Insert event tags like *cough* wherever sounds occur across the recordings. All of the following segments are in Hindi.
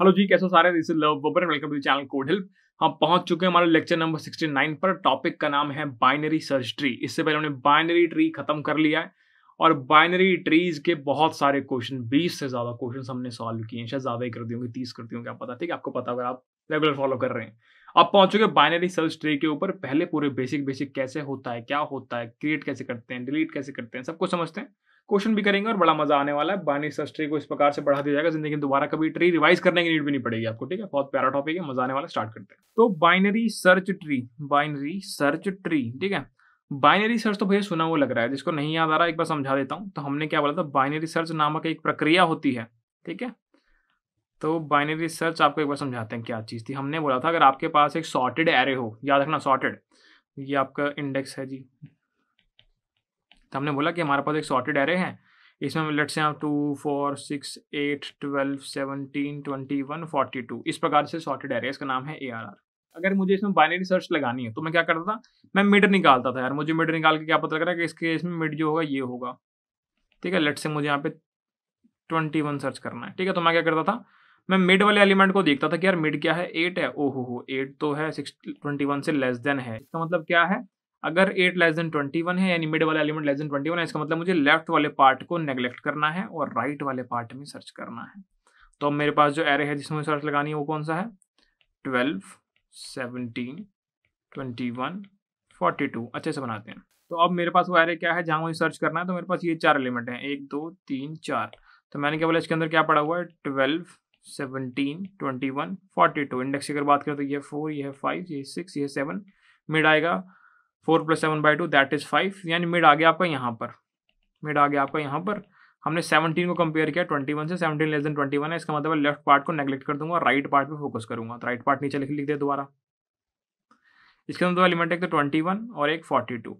हेलो जी कैसे सारे this is Love Babbar welcome to channel code help हम पहुंच चुके हैं हमारे लेक्चर नंबर 69 पर टॉपिक का नाम है बाइनरी सर्च ट्री इससे पहले हमने बाइनरी ट्री खत्म कर लिया है और बाइनरी ट्रीज के बहुत सारे क्वेश्चन 20 से ज़्यादा क्वेश्चन हमने सॉल्व किए हैं शायद ज़्यादा ही कर दिए होंगे तीस कर दिए होंगे आप पता ठीक है आपको पता अगर आप रेगुलर फॉलो कर रहे हैं अब पहुंच चुके बाइनरी सर्च ट्री के ऊपर पहले पूरे बेसिक बेसिक कैसे होता है क्या होता है क्रिएट कैसे करते हैं डिलीट कैसे करते हैं सब कुछ समझते हैं क्वेश्चन भी करेंगे और बड़ा मजा आने वाला है बानी सस्ट्री ट्री को इस प्रकार से बढ़ा दिया जाएगा जिंदगी दोबारा कभी ट्री रिवाइज करने की नीड भी नहीं पड़ेगी आपको ठीक है बहुत प्यारा टॉपिक है मजा आने वाला स्टार्ट करते हैं तो binary search tree binary search tree ठीक है बाइनरी सर्च तो भैया सुना हुआ लग रहा है जिसको नहीं याद आ रहा एक बार समझा देता हूँ तो हमने क्या बोला था बाइनरी सर्च नामक एक प्रक्रिया होती है ठीक है तो बाइनरी सर्च आपको एक बार समझाते हैं क्या चीज़ थी हमने बोला था अगर आपके पास एक सॉर्टेड एरे हो याद रखना सॉर्टेड ये आपका इंडेक्स है जी तो हमने बोला कि हमारे पास एक सॉर्टेड एरे है इसमें हम let's say two four six eight twelve seventeen twenty one forty two इस प्रकार से सॉर्टेड एरे इसका नाम है ए आर आर अगर मुझे इसमें बाइनरी सर्च लगानी है तो मैं क्या करता था मैं मिड निकालता था यार मुझे मिड निकाल के क्या पता लग रहा है कि इसके इसमें मिड जो होगा ये होगा ठीक है लेट से मुझे यहाँ पे ट्वेंटी वन सर्च करना है ठीक है तो मैं क्या करता था मैं मिड वाले एलिमेंट को देखता था कि यार मिड क्या है एट है ओ हो हो एट तो है सिक्स ट्वेंटी वन से लेस देन है इसका मतलब क्या है अगर eight less than twenty one है यानी मिड वाला element less than twenty one है इसका मतलब मुझे लेफ्ट वाले पार्ट को नेगलेक्ट करना है और राइट right वाले पार्ट में सर्च करना है तो मेरे पास जो एरे है जिसमें सर्च लगानी है वो कौन सा है twelve seventeen twenty one forty two अच्छे से बनाते हैं तो अब मेरे पास वो एरे क्या है जहाँ मुझे सर्च करना है तो मेरे पास ये चार एलिमेंट हैं एक दो तीन चार तो मैंने क्या बोला इसके अंदर क्या पड़ा हुआ है twelve seventeen twenty one forty two index की अगर बात करें तो ये फोर ये फाइव ये सिक्स ये सेवन मिड आएगा four plus seven by two that is five यानी मिड आ गया आपका यहाँ पर मिड आ गया आपका यहाँ पर हमने सेवनटीन को कंपेयर किया ट्वेंटी वन से seventeen less than twenty one है इसका मतलब लेफ्ट पार्ट को नेग्लेक्ट कर दूंगा राइट पार्ट पे फोकस करूंगा तो राइट पार्ट नीचे लिख लिख दिया दोबारा इसके अंदर दो एलिमेंट एक तो ट्वेंटी वन और एक फोर्टी टू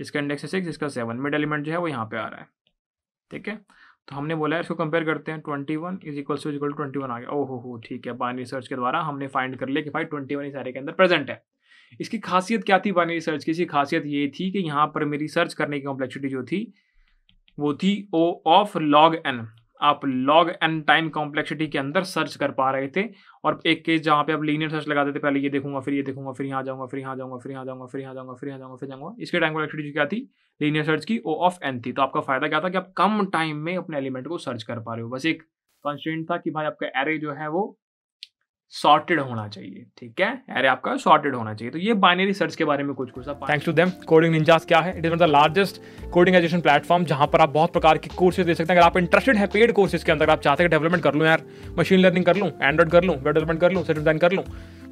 इसका इंडेक्स है सिक्स इसका सेवन मिड एलिमेंट जो है वो यहाँ पे आ रहा है ठीक है तो हमने बोला है इसको कंपेयर करते हैं twenty one is equal to equal to twenty one आ गया ओहो हो ठीक है बानी रिसर्च के द्वारा हमने फाइंड कर लिया कि भाई ट्वेंटी वन इस सारे के अंदर प्रेजेंट है इसकी खासियत क्या थी बाइनरी सर्च की इसकी खासियत ये थी कि यहाँ पर मेरी सर्च करने की कॉम्प्लेक्सिटी जो थी वो थी ओ ऑफ लॉग एन आप लॉग एन टाइम कॉम्प्लेक्सिटी के अंदर सर्च कर पा रहे थे और एक केस जहाँ पे आप लीनियर सर्च लगाते थे पहले ये देखूंगा फिर ये देखूंगा फिर यहाँ जाऊँगा फिर यहाँ जाऊँगा फिर यहाँ जाऊँगा फिर यहाँ जाऊँगा फिर यहाँ जाऊँगा फिर जाऊँगा इसके टाइम कॉम्प्लेक्सिटी क्या थी लीनियर सर्च की ओ ऑफ एन थी तो आपका फायदा क्या था कि आप कम टाइम में अपने एलिमेंट को सर्च कर पा रहे हो बस एक कंस्टेंट था कि भाई आपका एरे जो है वो सॉर्टेड होना चाहिए ठीक है अरे आपका सॉर्टेड होना चाहिए तो ये बाइनरी सर्च के बारे में कुछ कुछ thanks to them Coding Ninjas क्या है it is one the largest coding education platform जहां पर आप बहुत प्रकार के कोर्सेज दे सकते हैं अगर आप इंटरेस्टेड है पेड कोर्सेज के अंदर आप चाहते हैं डेवलपमेंट कर लूँ यार मशीन लर्निंग कर लूँ एंड्रॉइड कर लूँ वेब डेवलपमेंट कर लूँ सर्ट डिजाइन कर लूँ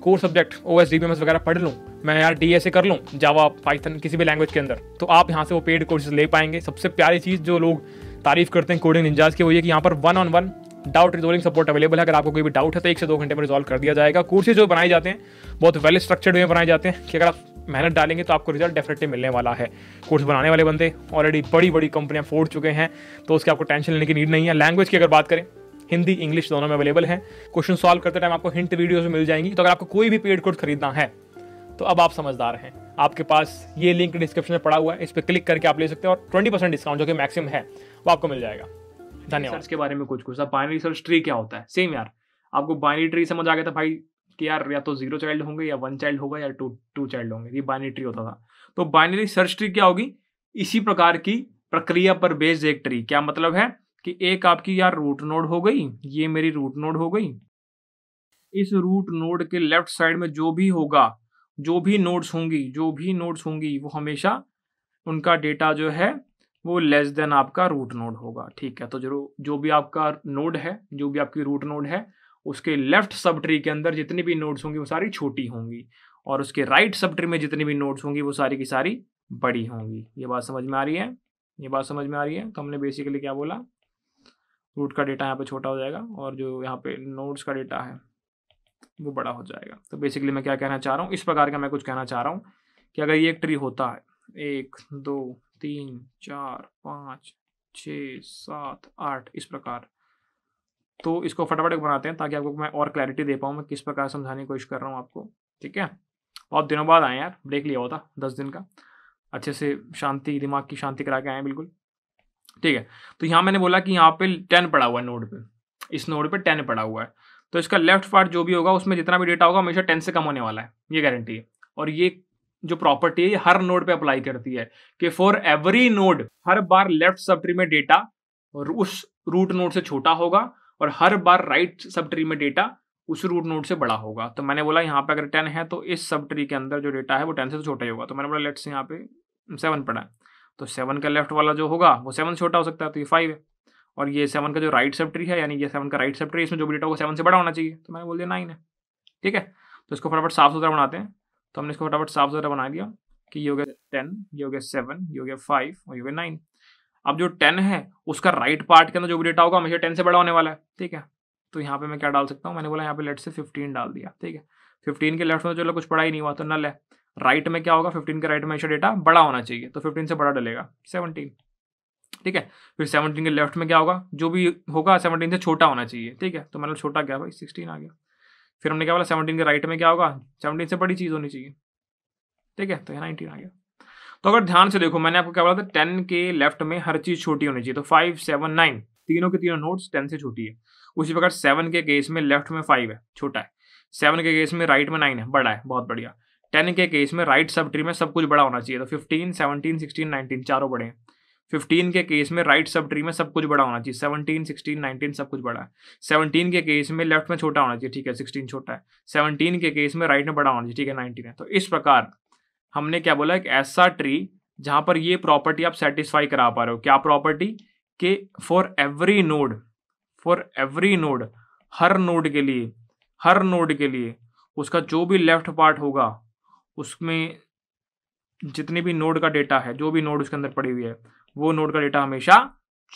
कोर सब्जेक्ट ओ एस वगैरह पढ़ लूँ मैं यार डी कर लूँ जावा पाइथन किसी भी लैंग्वेज के अंदर तो आप यहाँ से वो पेड कोर्सेज ले पाएंगे सबसे प्यारी चीज़ जो लोग तारीफ करते हैं कोडिंग निंजाज की वो ये कि यहाँ पर one on one doubt resolving support available है अगर आपको कोई भी डाउट है तो एक से दो घंटे में रिजॉल्व कर दिया जाएगा कोर्सेज जो बनाए जाते हैं बहुत वेल स्ट्रक्चर्ड में बनाए जाते हैं कि अगर आप मेहनत डालेंगे तो आपको रिजल्ट डेफिनेटली मिलने वाला है कोर्स बनाने वाले बंदे ऑलरेडी बड़ी बड़ी कंपनियाँ फोड़ चुके हैं तो उसके आपको टेंशन लेने की नीड नहीं है लैंग्वेज की अगर बात करें हिंदी इंग्लिश दोनों में अवेलेबल है क्वेश्चन सॉल्व करते टाइम आपको हिंट वीडियोज मिल जाएंगी तो अगर आपको कोई भी पेड कोर्स खरीदना है तो अब आप समझदार हैं आपके पास ये लिंक डिस्क्रिप्शन में पड़ा हुआ है इस पर क्लिक करके आप ले सकते हैं और ट्वेंटी परसेंट डिस्काउंट जो कि मैक्सिमम है वो आपको मिल जाएगा धन्यवाद के बारे में कुछ कुछ बाइनरी सर्च ट्री क्या होता है सेम यार आपको बाइनरी ट्री समझ आ गया था भाई कि यार या तो जीरो चाइल्ड होंगे या वन चाइल्ड होगा या टू टू चाइल्ड होंगे ये बाइनरी ट्री होता था तो बाइनरी सर्च ट्री क्या होगी इसी प्रकार की प्रक्रिया पर बेस्ड एक ट्री क्या मतलब है कि एक आपकी यार रूट नोड हो गई ये मेरी रूट नोड हो गई इस रूट नोड के लेफ्ट साइड में जो भी होगा जो भी नोड्स होंगी जो भी नोड्स होंगी वो हमेशा उनका डेटा जो है वो लेस देन आपका रूट नोड होगा ठीक है तो जो जो भी आपका नोड है जो भी आपकी रूट नोड है उसके लेफ्ट सब ट्री के अंदर जितनी भी नोड्स होंगी वो सारी छोटी होंगी और उसके राइट सब ट्री में जितनी भी नोड्स होंगी वो सारी की सारी बड़ी होंगी ये बात समझ में आ रही है ये बात समझ में आ रही है तो हमने बेसिकली क्या बोला रूट का डेटा यहाँ पे छोटा हो जाएगा और जो यहाँ पे नोड्स का डेटा है वो बड़ा हो जाएगा तो बेसिकली मैं क्या कहना चाह रहा हूँ इस प्रकार का मैं कुछ कहना चाह रहा हूँ कि अगर ये एक ट्री होता है एक दो तीन चार पाँच छ सात आठ इस प्रकार तो इसको फटाफट बनाते हैं ताकि आपको मैं और क्लैरिटी दे पाऊँ मैं किस प्रकार समझाने की कोशिश कर रहा हूँ आपको ठीक है बहुत दिनों बाद आए यार ब्रेक लिया होता दस दिन का अच्छे से शांति दिमाग की शांति करा के आए बिल्कुल ठीक है तो यहाँ मैंने बोला कि यहाँ पे टेन पड़ा हुआ है नोड पे इस नोड पे टेन पड़ा हुआ है तो इसका लेफ्ट पार्ट जो भी होगा उसमें जितना भी डेटा होगा हमेशा टेन से कम होने वाला है ये गारंटी है और ये जो प्रॉपर्टी है ये हर नोड पे अप्लाई करती है कि फॉर एवरी नोड हर बार लेफ्ट सब ट्री में डेटा उस रूट नोड से छोटा होगा और हर बार राइट सब ट्री में डेटा उस रूट नोड से बड़ा होगा तो मैंने बोला यहाँ पे अगर टेन है तो इस सब ट्री के अंदर जो डेटा है वो टेन से तो छोटा ही होगा तो मैंने बोला लेट्स से यहाँ पे सेवन पड़ा है तो सेवन का लेफ्ट वाला जो होगा वो सेवन से छोटा हो सकता है तो ये फाइव है और ये सेवन का जो राइट सब ट्री है यानी ये सेवन का राइट सब ट्री इसमें जो भी डेटा होगा सेवन से बड़ा होना चाहिए तो मैंने बोल दिया नाइन है ठीक है तो इसको फटाफट साफ सुथरा बनाते हैं तो हमने इसको फटाफट साफ सुथरा बना दिया कि ये हो गया टेन ये हो गया सेवन ये हो गया फाइव और ये हो गया नाइन अब जो टेन है उसका राइट पार्ट के अंदर जो भी डेटा होगा हमेशा टेन से बड़ा होने वाला है ठीक है तो यहाँ पे मैं क्या डाल सकता हूँ मैंने बोला यहाँ पे लेट से फिफ्टीन डाल दिया ठीक है फिफ्टीन के लेफ्ट में तो चलो कुछ पढ़ा ही नहीं हुआ तो नल है राइट में क्या होगा फिफ्टीन के राइट में हमेशा डेटा बड़ा होना चाहिए तो फिफ्टीन से बड़ा डलेगा सेवनटीन ठीक है फिर सेवनटीन के लेफ्ट में क्या होगा जो भी होगा सेवनटीन से छोटा होना चाहिए ठीक है तो मतलब छोटा क्या भाई सिक्सटीन आ गया फिर हमने क्या बोला सेवनटीन के राइट में क्या होगा सेवनटीन से बड़ी चीज़ होनी चाहिए ठीक है तो यहाँ नाइनटीन आ गया तो अगर ध्यान से देखो मैंने आपको क्या बोला था टेन के लेफ्ट में हर चीज़ छोटी होनी चाहिए तो फाइव सेवन नाइन तीनों के तीनों नोट्स टेन से छोटी है उसी प्रकार सेवन के केस में लेफ्ट में फाइव है छोटा है सेवन के केस में राइट में नाइन है बड़ा है बहुत बढ़िया टेन के केस में राइट सब ट्री में सब कुछ बड़ा होना चाहिए तो फिफ्टीन सेवनटीन सिक्सटीन नाइनटीन चारों बड़े हैं 15 के केस में राइट सब ट्री में सब कुछ बड़ा होना चाहिए 17, 16, 19 सब कुछ बड़ा है 17 के केस में लेफ्ट में छोटा होना चाहिए ठीक है 16 छोटा है 17 के केस में राइट में बड़ा होना चाहिए ठीक है 19 है तो इस प्रकार हमने क्या बोला एक ऐसा ट्री जहां पर ये प्रॉपर्टी आप सेटिस्फाई करा पा रहे हो क्या प्रॉपर्टी के for every node for every node हर नोड के लिए हर नोड के लिए उसका जो भी लेफ्ट पार्ट होगा उसमें जितने भी नोड का डेटा है जो भी नोड उसके अंदर पड़ी हुई है वो नोड का डेटा हमेशा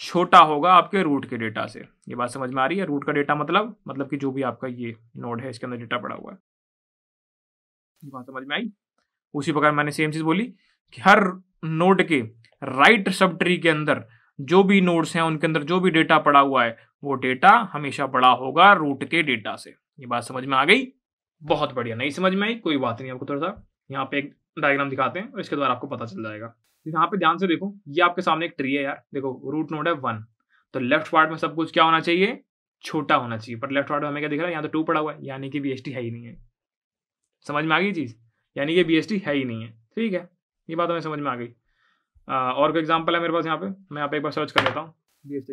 छोटा होगा आपके रूट के डेटा से ये बात समझ में आ रही है रूट का डेटा मतलब मतलब कि जो भी आपका ये नोड है इसके अंदर डेटा पड़ा हुआ है ये बात समझ में आई उसी प्रकार मैंने सेम चीज़ बोली कि हर नोड के राइट सब ट्री के अंदर जो भी नोड्स हैं उनके अंदर जो भी डेटा पड़ा हुआ है वो डेटा हमेशा बड़ा होगा रूट के डेटा से ये बात समझ में आ गई बहुत बढ़िया नहीं समझ में आई कोई बात नहीं आपको थोड़ा सा यहाँ पे एक डायग्राम दिखाते हैं और इसके द्वारा आपको पता चल जाएगा तो यहाँ पे ध्यान से देखो ये आपके सामने एक ट्री है यार देखो रूट नोड है वन तो लेफ्ट पार्ट में सब कुछ क्या होना चाहिए छोटा होना चाहिए पर लेफ्ट पार्ट में हमें क्या दिख रहा है यहाँ तो टू पड़ा हुआ है यानी कि बी है ही नहीं है समझ में आ गई चीज़ यानी कि बी है ही नहीं है ठीक है ये बात हमें समझ में आ गई और कोई एग्जाम्पल है मेरे पास यहाँ पे मैं यहाँ पे एक बार सर्च कर लेता हूँ बी एस तो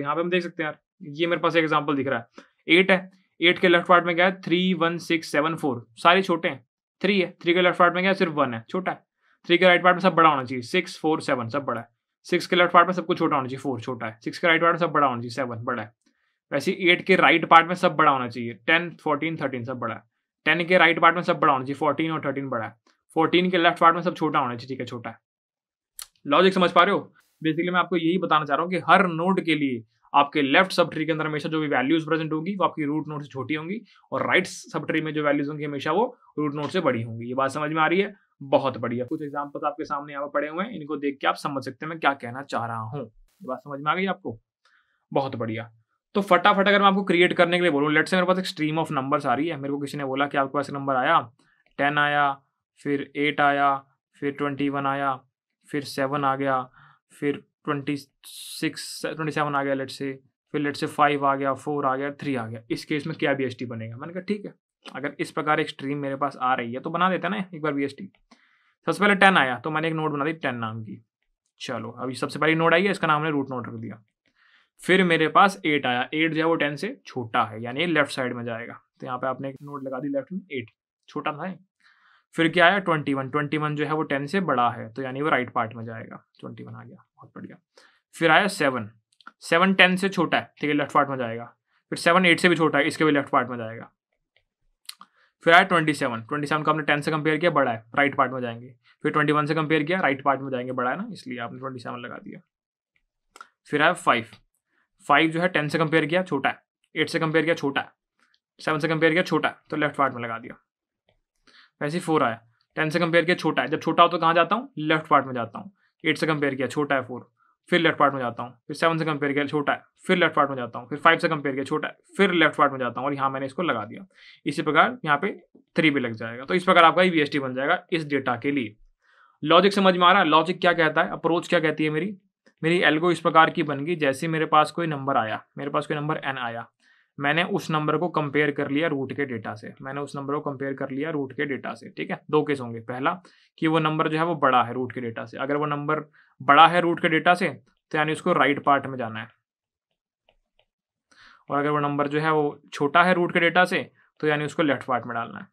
यहाँ पे हम देख सकते हैं यार ये मेरे पास एक एग्जाम्पल दिख रहा है एट है एट के लेफ्ट पार्ट में क्या है three one six seven four सारे छोटे हैं थ्री है थ्री के लेफ्ट पार्ट में क्या है सिर्फ वन है छोटा है थ्री के राइट पार्ट में सब बड़ा होना चाहिए सिक्स फोर सेवन सब बड़ा है सिक्स के लेफ्ट पार्ट में सबको छोटा होना चाहिए फोर छोटा है सिक्स के राइट पार्ट में सब बड़ा होना चाहिए सेवन बड़ा है वैसे एट के राइट पार्ट में सब बड़ा होना चाहिए टेन फोर्टीन थर्टीन सब बड़ा है टेन के राइट पार्ट में सब बड़ा होना चाहिए फोर्टीन और थर्टीन बड़ा है फोर्टीन के लेफ्ट पार्ट में सब छोटा होना चाहिए ठीक है छोटा है लॉजिक समझ पा रहे हो बेसिकली मैं आपको यही बताना चाह रहा हूँ कि हर नोड के लिए आपके लेफ्ट सब ट्री के अंदर हमेशा जो भी वैल्यूज प्रेजेंट होगी वो आपकी रूट नोट से छोटी होंगी और राइट सब ट्री में जो वैल्यूज होंगी हमेशा वो रूट नोट से बड़ी होंगी ये बात समझ में आ रही है बहुत बढ़िया कुछ एग्जाम्पल्स आपके सामने यहाँ पर पड़े हुए हैं इनको देख के आप समझ सकते हैं मैं क्या कहना चाह रहा हूँ बात समझ में आ गई आपको बहुत बढ़िया तो फटाफट अगर मैं आपको क्रिएट करने के लिए बोलूँ लेट से मेरे पास एक स्ट्रीम ऑफ नंबर्स आ रही है मेरे को किसी ने बोला कि आपके पास नंबर आया टेन आया फिर एट आया फिर ट्वेंटी वन आया फिर सेवन आ गया फिर ट्वेंटी सिक्स ट्वेंटी सेवन आ गया लेट से फिर लेट से फाइव आ गया फोर आ गया थ्री आ गया इस केस में क्या बी बनेगा मैंने कहा ठीक है अगर इस प्रकार एक स्ट्रीम मेरे पास आ रही है तो बना देते ना एक बार बी सबसे पहले टेन आया तो मैंने एक नोट बना दी टेन नाम की चलो अभी सबसे पहले नोट आई है इसका नाम हमने रूट नोट रख दिया फिर मेरे पास एट आया एट जो है वो टेन से छोटा है यानी लेफ्ट साइड में जाएगा तो यहाँ पे आपने एक नोट लगा दी लेफ्ट में एट छोटा था फिर क्या आया ट्वेंटी वन ट्वेंटी वन जो है वो टेन से बड़ा है तो यानी वो राइट पार्ट में जाएगा ट्वेंटी वन आ गया बहुत बढ़िया फिर आया सेवन सेवन टेन से छोटा है ठीक है लेफ्ट पार्ट में जाएगा फिर सेवन एट से भी छोटा है इसके भी लेफ्ट पार्ट में जाएगा फिर आया ट्वेंटी सेवन ट्वेंटी सेवन को आपने टेन से कंपेयर किया बड़ा है राइट पार्ट में जाएंगे फिर ट्वेंटी वन से कंपेयर किया राइट पार्ट में जाएंगे बड़ा है ना इसलिए आपने ट्वेंटी सेवन लगा दिया फिर आया फाइव फाइव जो है टेन से कंपेयर किया छोटा है एट से कंपेयर किया छोटा है सेवन से कंपेयर किया छोटा है तो लेफ्ट पार्ट में लगा दिया वैसे ही फोर आया टेन से कंपेयर किया छोटा है जब छोटा हो तो कहाँ जाता हूँ लेफ्ट पार्ट में जाता हूँ एट से कंपेयर किया छोटा है फोर फिर लेफ्ट पार्ट में जाता हूँ फिर सेवन से कंपेयर किया छोटा है फिर लेफ्ट पार्ट में जाता हूँ फिर फाइव से कंपेयर किया छोटा है फिर लेफ्ट पार्ट में जाता हूँ और यहाँ मैंने इसको लगा दिया इसी प्रकार यहाँ पे थ्री भी लग जाएगा तो इस प्रकार आपका ई e वी बन जाएगा इस डेटा के लिए लॉजिक समझ में आ रहा है लॉजिक क्या कहता है अप्रोच क्या कहती है मेरी मेरी एल्गो इस प्रकार की बन गई जैसे मेरे पास कोई नंबर आया मेरे पास कोई नंबर एन आया मैंने उस नंबर को कंपेयर कर लिया रूट के डेटा से मैंने उस नंबर को कंपेयर कर लिया रूट के डेटा से ठीक है दो केस होंगे पहला कि वो नंबर जो है वो बड़ा है रूट के डेटा से अगर वो नंबर बड़ा है रूट के डेटा से तो यानी उसको राइट पार्ट में जाना है और अगर वो नंबर जो है वो छोटा है रूट के डेटा से तो यानी उसको लेफ्ट पार्ट में डालना है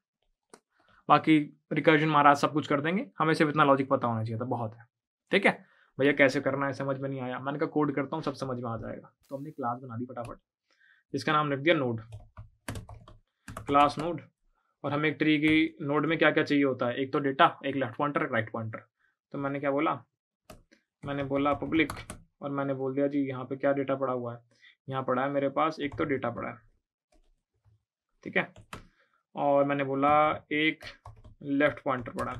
बाकी रिकर्जन महाराज सब कुछ कर देंगे हमें सिर्फ इतना लॉजिक पता होना चाहिए था बहुत है ठीक है भैया कैसे करना है समझ में नहीं आया मैंने कहा कोड करता हूँ सब समझ में आ जाएगा तो हमने क्लास बना दी फटाफट इसका नाम रख दिया नोड क्लास नोड और हमें एक ट्री की नोड में क्या क्या चाहिए होता है एक तो डेटा एक लेफ्ट पॉइंटर एक राइट पॉइंटर तो मैंने क्या बोला मैंने बोला पब्लिक और मैंने बोल दिया जी यहाँ पे क्या डेटा पड़ा हुआ है यहाँ पड़ा है मेरे पास एक तो डेटा पड़ा है ठीक है और मैंने बोला एक लेफ्ट पॉइंटर पड़ा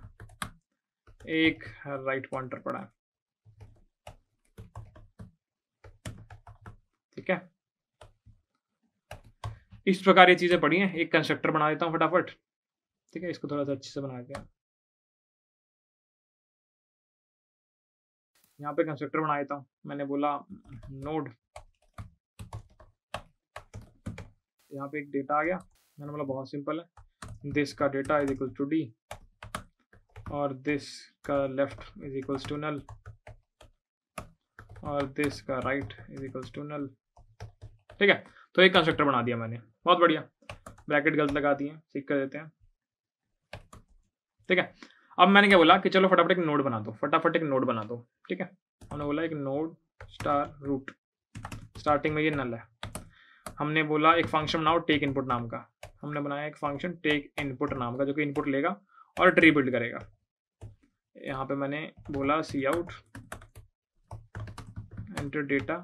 एक राइट पॉइंटर पड़ा है ठीक है इस प्रकार ये चीज़ें पड़ी हैं एक कंस्ट्रक्टर बना देता हूँ फटाफट ठीक है इसको थोड़ा सा अच्छे से बना दिया यहाँ पे कंस्ट्रक्टर बना देता हूँ मैंने बोला नोड यहाँ पे एक डेटा आ गया मैंने बोला बहुत सिंपल है दिस का data is equal to D और दिस का left is equal to null और दिस का right is equal to null ठीक है तो एक कंस्ट्रक्टर बना दिया मैंने बहुत बढ़िया ब्रैकेट गलत लगा दिए ठीक कर देते हैं ठीक है अब मैंने क्या बोला कि चलो फटाफट एक नोड बना दो फटाफट एक नोड बना दो ठीक है हमने बोला एक नोड स्टार रूट स्टार्टिंग में ये नल है हमने बोला एक फंक्शन बनाओ टेक इनपुट नाम का हमने बनाया एक फंक्शन टेक इनपुट नाम का जो कि इनपुट लेगा और ट्री बिल्ड करेगा यहाँ पे मैंने बोला C out enter data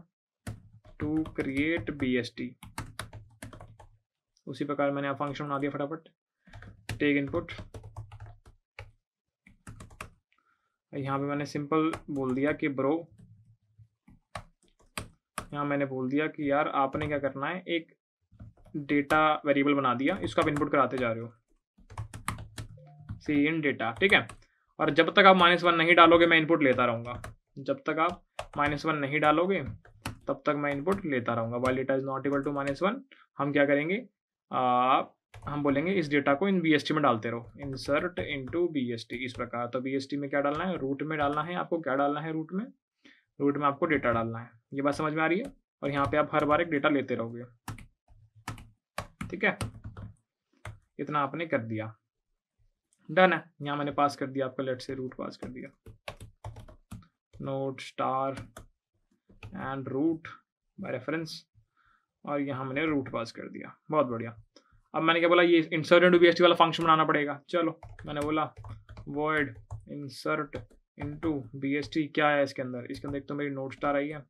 to create B S T उसी प्रकार मैंने आप फंक्शन बना दिया फटाफट टेक इनपुट यहाँ पे मैंने सिंपल बोल दिया कि ब्रो यहाँ मैंने बोल दिया कि यार आपने क्या करना है एक डेटा वेरिएबल बना दिया इसको आप इनपुट कराते जा रहे हो सी इन डेटा ठीक है और जब तक आप माइनस वन नहीं डालोगे मैं इनपुट लेता रहूँगा जब तक आप माइनस वन नहीं डालोगे तब तक मैं इनपुट लेता रहूँगा while data is not equal to minus one हम क्या करेंगे हम बोलेंगे इस डेटा को इन बी में डालते रहो इंसर्ट इन बी इस प्रकार तो बी में क्या डालना है रूट में डालना है आपको क्या डालना है रूट में रूट में आपको डेटा डालना है ये बात समझ में आ रही है और यहाँ पे आप हर बार एक डेटा लेते रहोगे ठीक है इतना आपने कर दिया डन है यहाँ मैंने पास कर दिया आपका लेट से रूट पास कर दिया node star and root by reference और यहाँ मैंने रूट पास कर दिया बहुत बढ़िया अब मैंने क्या बोला ये इंसर्ट इंटू बी वाला फंक्शन बनाना पड़ेगा चलो मैंने बोला void insert into B S T क्या है इसके अंदर इसके अंदर एक तो मेरी नोट स्टार आई है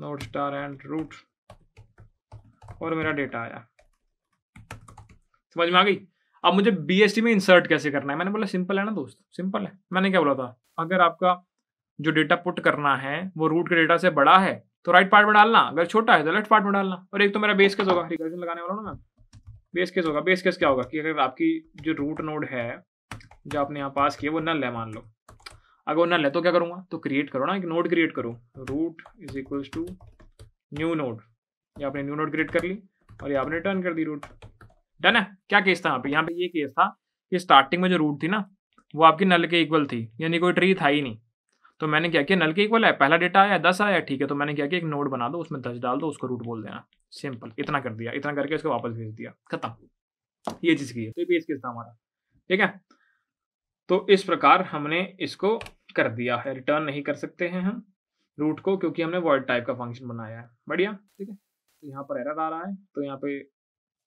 नोट स्टार एंड रूट और मेरा डेटा आया समझ में आ गई अब मुझे बी एस टी में इंसर्ट कैसे करना है मैंने बोला सिंपल है ना दोस्त सिंपल है मैंने क्या बोला था अगर आपका जो डेटा पुट करना है वो रूट के डेटा से बड़ा है तो राइट पार्ट में डालना अगर छोटा है तो लेफ्ट पार्ट में डालना और एक तो मेरा बेस केस होगा रिकर्जन लगाने वाला ना मैं बेस केस होगा बेस केस क्या होगा कि अगर आपकी जो रूट नोड है जो आपने यहाँ पास किया वो नल है मान लो अगर वो नल है तो क्या करूँगा तो क्रिएट करो ना एक नोड क्रिएट करो root is equal to new node ये आपने न्यू नोड क्रिएट कर ली और ये आपने रिटर्न कर दी रूट डन है क्या केस था यहाँ पे यहाँ पे ये केस था कि स्टार्टिंग में जो रूट थी ना वो आपकी नल के इक्वल थी यानी कोई ट्री था ही नहीं तो मैंने क्या किया नल के इक्वल है पहला डेटा आया दस आया ठीक है तो मैंने क्या किया एक नोड बना दो उसमें दस डाल दो उसको रूट बोल देना सिंपल इतना कर दिया इतना करके उसको वापस भेज दिया खत्म ये चीज़ की है तो ये बेस केस था हमारा ठीक है तो इस प्रकार हमने इसको कर दिया है रिटर्न नहीं कर सकते हैं हम रूट को क्योंकि हमने वर्ड टाइप का फंक्शन बनाया है बढ़िया ठीक है तो यहाँ पर एरर आ रहा है तो यहाँ पे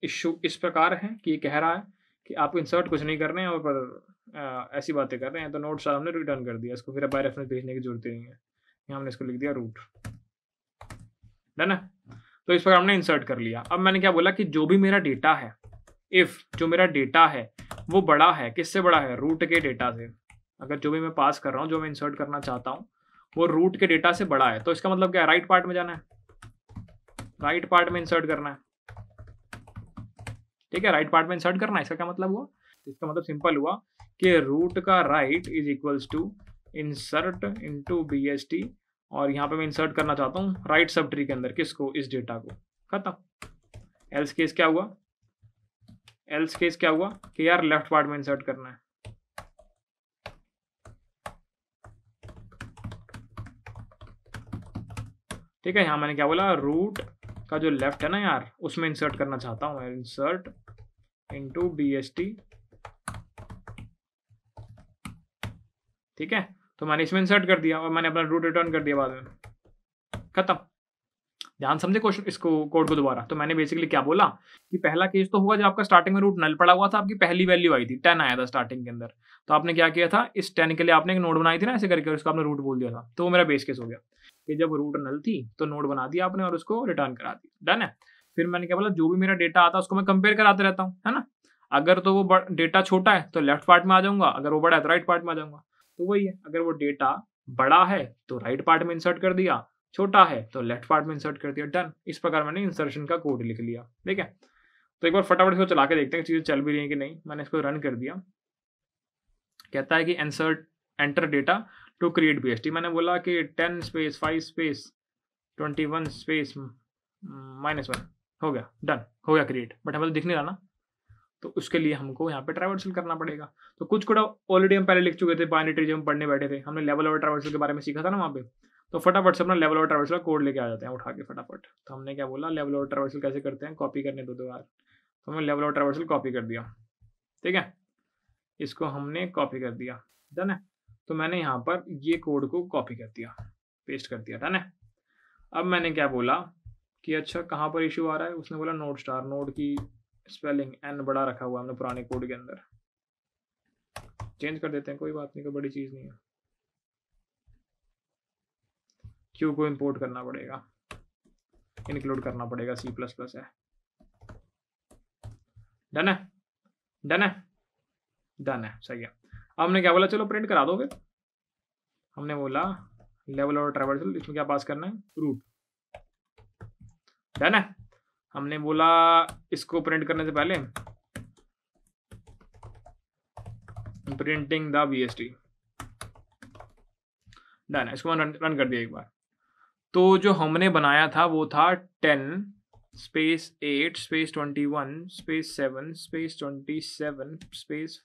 इशू इस प्रकार है कि ये कह रहा है कि आपको इंसर्ट कुछ नहीं करने और पर ऐसी बातें कर रहे हैं तो नोट हमने रिटर्न कर दिया इसको फिर बाय रेफरेंस भेजने की जरूरत नहीं है यहाँ हमने इसको लिख दिया रूट डन तो इस पर हमने इंसर्ट कर लिया अब मैंने क्या बोला कि जो भी मेरा डेटा है इफ जो मेरा डेटा है वो बड़ा है किससे बड़ा है रूट के डेटा से अगर जो भी मैं पास कर रहा हूँ जो मैं इंसर्ट करना चाहता हूँ वो रूट के डेटा से बड़ा है तो इसका मतलब क्या है राइट पार्ट में जाना है राइट पार्ट में इंसर्ट करना है ठीक है राइट पार्ट में इंसर्ट करना है इसका क्या मतलब हुआ इसका मतलब सिंपल हुआ कि रूट का right is equals to insert to B S T और यहाँ पे मैं इंसर्ट करना चाहता हूँ राइट सब ट्री के अंदर किसको इस डेटा को खत्म एल्स केस क्या हुआ एल्स केस क्या हुआ कि यार लेफ्ट पार्ट में इंसर्ट करना है ठीक है यहाँ मैंने क्या बोला रूट का जो लेफ्ट है ना यार उसमें इंसर्ट करना चाहता हूँ insert into B S T ठीक है तो मैंने इसमें इंसर्ट कर दिया और मैंने अपना रूट रिटर्न कर दिया बाद में खत्म ध्यान समझे क्वेश्चन इसको कोड को दोबारा तो मैंने बेसिकली क्या बोला कि पहला केस तो होगा जब आपका स्टार्टिंग में रूट नल पड़ा हुआ था आपकी पहली वैल्यू आई थी टेन आया था स्टार्टिंग के अंदर तो आपने क्या किया था इस टेन के लिए आपने एक नोड बनाई थी ना ऐसे करके उसको आपने रूट बोल दिया था तो वो मेरा बेस केस हो गया कि जब रूट नल थी तो नोड बना दिया आपने और उसको रिटर्न करा दिया डन है फिर मैंने क्या बोला जो भी मेरा डेटा आता है उसको मैं कंपेयर कराते रहता हूँ है ना अगर तो वो डेटा छोटा है तो लेफ्ट पार्ट में आ जाऊंगा अगर वो बड़ा है तो राइट पार्ट में आ जाऊंगा तो वही है अगर वो डेटा बड़ा है तो राइट पार्ट में इंसर्ट कर दिया छोटा है तो लेफ्ट पार्ट में इंसर्ट कर दिया डन इस प्रकार मैंने इंसर्शन का कोड लिख लिया ठीक है तो एक बार फटाफट इसको चला के देखते हैं चीज़ें चल भी रही है कि नहीं मैंने इसको रन कर दिया कहता है कि insert enter data to create P मैंने बोला कि ten space five space twenty one space minus one हो गया डन हो गया क्रिएट बट हमें तो दिख नहीं रहा ना तो उसके लिए हमको यहाँ पे ट्राइवर्सल करना पड़ेगा तो कुछ कुछ ऑलरेडी हम पहले लिख चुके थे बाइनेटरी जब हम पढ़ने बैठे थे हमने लेवल ऑफ ट्राइवर्सल के बारे में सीखा था ना वहाँ पे तो फटाफट से अपना लेवल ऑफ ट्राइवर्सल का कोड लेके आ जाते हैं उठा के फटाफट तो हमने क्या बोला लेवल ऑफ ट्राइवर्सल कैसे करते हैं कॉपी करने दो दो बार तो हमने लेवल ऑफ ट्राइवर्सल कॉपी कर दिया ठीक है इसको हमने कॉपी कर दिया डन है तो मैंने यहाँ पर ये कोड को कॉपी कर दिया पेस्ट कर दिया डन है अब मैंने क्या बोला कि अच्छा कहाँ पर इशू आ रहा है उसने बोला नोट स्टार नोट की स्पेलिंग एन बड़ा रखा हुआ हमने पुराने कोड के अंदर चेंज कर देते हैं कोई बात नहीं कोई बड़ी चीज़ नहीं है क्यू को इंपोर्ट करना पड़ेगा इंक्लूड करना पड़ेगा सी प्लस प्लस है डन है डन है डन है सही है अब हमने क्या बोला चलो प्रिंट करा दो फिर हमने बोला लेवल और ट्रेवल इसमें क्या पास करना है रूट डन है हमने बोला इसको प्रिंट करने से पहले printing the B S T done है इसको रन रन कर दिया एक बार तो जो हमने बनाया था वो था ten space eight space twenty one space seven space twenty seven space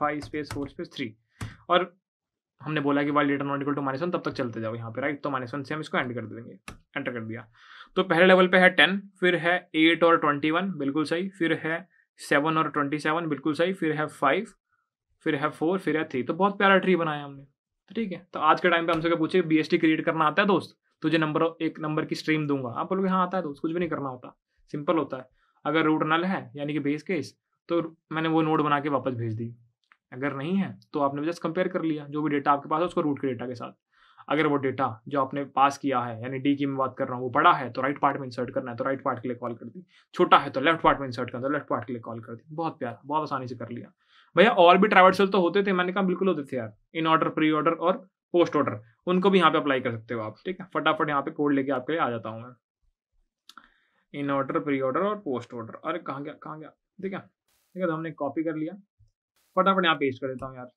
five space four space three और हमने बोला कि while data not equal to minus one तब तक चलते जाओ यहाँ पे राइट तो माइनस वन से हम इसको एंड कर देंगे एंटर कर दिया तो पहले लेवल पे है टेन फिर है एट और ट्वेंटी वन बिल्कुल सही फिर है सेवन और ट्वेंटी सेवन बिल्कुल सही फिर है फाइव फिर है फोर फिर है थ्री तो बहुत प्यारा ट्री बनाया हमने तो ठीक है तो आज के टाइम पे हमसे क्या पूछे बी एस टी क्रिएट करना आता है दोस्त तुझे नंबर एक नंबर की स्ट्रीम दूंगा आप बोलोगे हाँ आता है दोस्त कुछ भी नहीं करना होता सिंपल होता है अगर रूट नल है यानी कि बेस केस तो मैंने वो नोट बना के वापस भेज दी अगर नहीं है तो आपने जस्ट कंपेयर कर लिया जो भी डेटा आपके पास है उसको रूट के डेटा के साथ अगर वो डेटा जो आपने पास किया है यानी डी की मैं बात कर रहा हूँ वो बड़ा है तो राइट पार्ट में इंसर्ट करना है तो राइट पार्ट के लिए कॉल कर दी छोटा है तो लेफ्ट पार्ट में इंसर्ट करना तो लेफ्ट पार्ट के लिए कॉल कर दी बहुत प्यारा बहुत आसानी से कर लिया भैया और भी ट्रावर्सल तो होते थे मैंने कहा बिल्कुल होते थे यार इन ऑर्डर प्री ऑर्डर और पोस्ट ऑर्डर उनको भी यहाँ पे अप्लाई कर सकते हो आप ठीक है फटाफट यहाँ पे कोड लेके आपके लिए आ जाता हूँ मैं इन ऑर्डर प्री ऑर्डर और पोस्ट ऑर्डर अरे कहाँ गया कहाँ गया ठीक है ठीक है तो हमने कॉपी कर लिया फटाफट यहाँ पेस्ट कर देता हूँ यार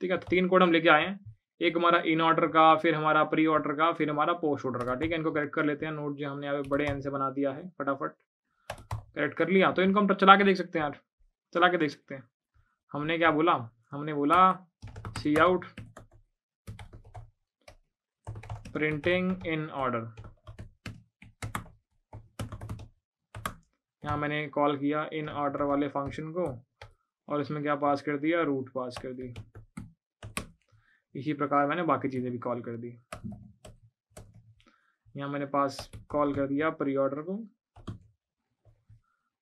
ठीक है तो तीन कोड हम लेके आए हैं एक हमारा इन ऑर्डर का फिर हमारा प्री ऑर्डर का फिर हमारा पोस्ट ऑर्डर का ठीक है इनको करेक्ट कर लेते हैं नोट जो हमने यहाँ पे बड़े एन से बना दिया है फटाफट करेक्ट कर लिया तो इनको हम चला के देख सकते हैं यार चला के देख सकते हैं हमने क्या बोला हमने बोला C out printing in order यहाँ मैंने कॉल किया इन ऑर्डर वाले फंक्शन को और इसमें क्या पास कर दिया रूट पास कर दी इसी प्रकार मैंने बाकी चीज़ें भी कॉल कर दी यहाँ मैंने पास कॉल कर दिया प्री ऑर्डर को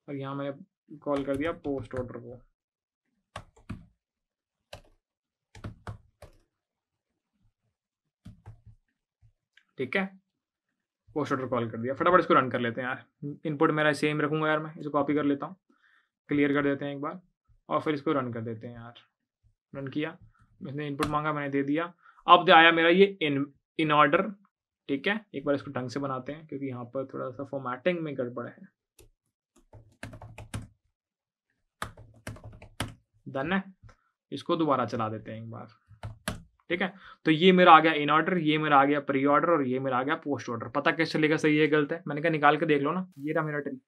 और यहाँ मैंने कॉल कर दिया पोस्ट ऑर्डर को ठीक है पोस्ट ऑर्डर कॉल कर दिया फटाफट इसको रन कर लेते हैं यार इनपुट मेरा सेम रखूंगा यार मैं इसको कॉपी कर लेता हूँ क्लियर कर देते हैं एक बार और फिर इसको रन कर देते हैं यार रन किया मैंने इनपुट मांगा मैंने दे दिया अब आया मेरा ये इन इन ऑर्डर ठीक है एक बार इसको ढंग से बनाते हैं क्योंकि यहाँ पर थोड़ा सा फॉर्मेटिंग में गड़बड़ है डन है इसको दोबारा चला देते हैं एक बार ठीक है तो ये मेरा आ गया इन ऑर्डर ये मेरा आ गया प्री ऑर्डर और ये मेरा आ गया पोस्ट ऑर्डर पता कैसे चलेगा सही है गलत है मैंने कहा निकाल के देख लो ना ये रहा मेरा ट्री